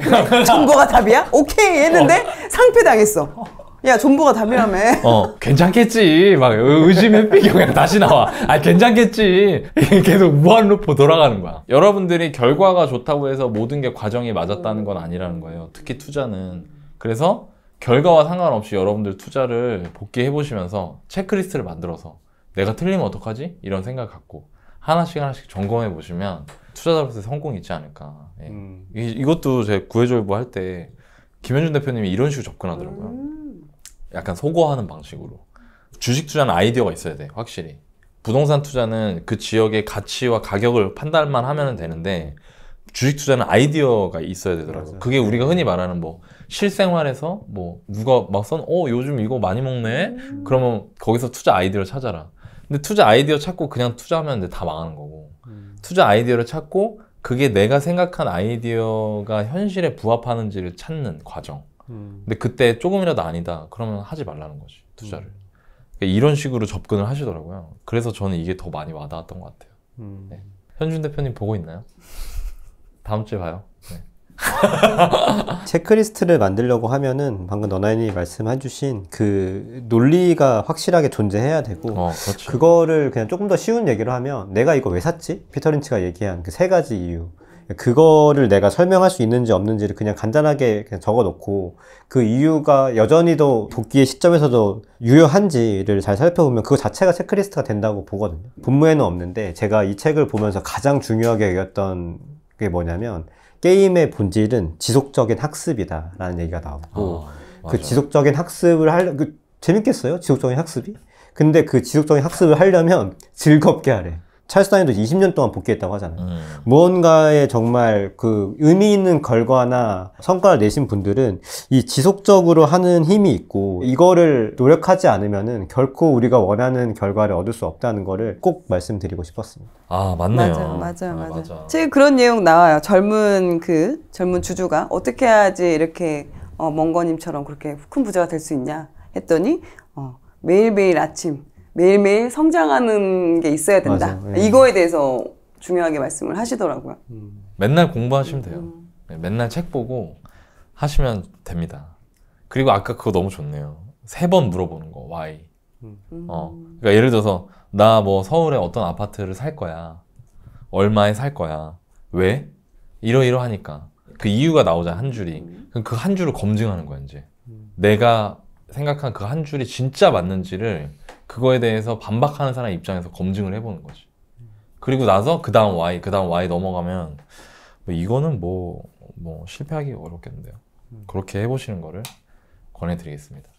존버가 답이야? 오케이 했는데 어. 상폐 당했어 야 존버가 답이라며 어 괜찮겠지 막 의심 회피 경향 다시 나와 아 괜찮겠지 계속 무한 루프 돌아가는 거야 여러분들이 결과가 좋다고 해서 모든 게 과정이 맞았다는 건 아니라는 거예요 특히 투자는 그래서 결과와 상관없이 여러분들 투자를 복귀해 보시면서 체크리스트를 만들어서 내가 틀리면 어떡하지? 이런 생각 갖고 하나씩 하나씩 점검해 보시면 투자자로서 성공이 있지 않을까 예. 음. 이, 것도 제가 구해졸부 할때 김현준 대표님이 이런 식으로 접근하더라고요 음. 약간 소거하는 방식으로. 주식 투자는 아이디어가 있어야 돼, 확실히. 부동산 투자는 그 지역의 가치와 가격을 판단만 하면 되는데 주식 투자는 아이디어가 있어야 되더라고요. 맞아 그게 우리가 네. 흔히 말하는 뭐 실생활에서 뭐 누가 막선 어 요즘 이거 많이 먹네 음. 그러면 거기서 투자 아이디어를 찾아라. 근데 투자 아이디어 찾고 그냥 투자하면 다 망하는 거고 음. 투자 아이디어를 찾고 그게 내가 생각한 아이디어가 현실에 부합하는지를 찾는 과정. 음. 근데 그때 조금이라도 아니다. 그러면 하지 말라는 거지 투자를. 음. 그러니까 이런 식으로 접근을 하시더라고요. 그래서 저는 이게 더 많이 와닿았던 것 같아요. 음. 네. 현준 대표님 보고 있나요? 다음 주에 봐요. 네. 체크리스트를 만들려고 하면은 방금 너나인이 말씀해주신 그 논리가 확실하게 존재해야 되고 어, 그렇죠. 그거를 그냥 조금 더 쉬운 얘기로 하면 내가 이거 왜 샀지? 피터 린치가 얘기한 그 세 가지 이유 그거를 내가 설명할 수 있는지 없는지를 그냥 간단하게 그냥 적어놓고 그 이유가 여전히도 돕기의 시점에서도 유효한지를 잘 살펴보면 그거 자체가 체크리스트가 된다고 보거든요. 본문에는 없는데 제가 이 책을 보면서 가장 중요하게 여겼던 게 뭐냐면 게임의 본질은 지속적인 학습이다라는 얘기가 나오고 아, 그 지속적인 학습을 할 그, 재밌겠어요? 지속적인 학습이? 근데 그 지속적인 학습을 하려면 즐겁게 하래. 찰스 다윈도 20년 동안 복귀했다고 하잖아요. 음. 무언가에 정말 그 의미 있는 결과나 성과를 내신 분들은 이 지속적으로 하는 힘이 있고 이거를 노력하지 않으면은 결코 우리가 원하는 결과를 얻을 수 없다는 거를 꼭 말씀드리고 싶었습니다. 아 맞네요. 맞아요, 맞아요, 아, 맞아요. 맞아. 제 그런 내용 나와요. 젊은 그 젊은 주주가 어떻게 해야지 이렇게 어, 멍거님처럼 그렇게 큰 부자가 될 수 있냐 했더니 어, 매일매일 아침 매일매일 성장하는 게 있어야 된다. 맞아, 예. 이거에 대해서 중요하게 말씀을 하시더라고요. 음. 맨날 공부하시면 돼요. 음. 예, 맨날 책 보고 하시면 됩니다. 그리고 아까 그거 너무 좋네요. 세 번 물어보는 거, why. 음. 어. 그러니까 예를 들어서, 나 뭐 서울에 어떤 아파트를 살 거야. 얼마에 살 거야. 왜? 이러이러하니까. 그 이유가 나오잖한 줄이. 음. 그그한 줄을 검증하는 거야, 이제. 음. 내가 생각한 그 한 줄이 진짜 맞는지를 그거에 대해서 반박하는 사람 입장에서 검증을 해보는 거지. 그리고 나서 그 다음 Y, 그 다음 Y 넘어가면 뭐 이거는 뭐, 뭐 실패하기 어렵겠는데요. 음. 그렇게 해보시는 거를 권해드리겠습니다.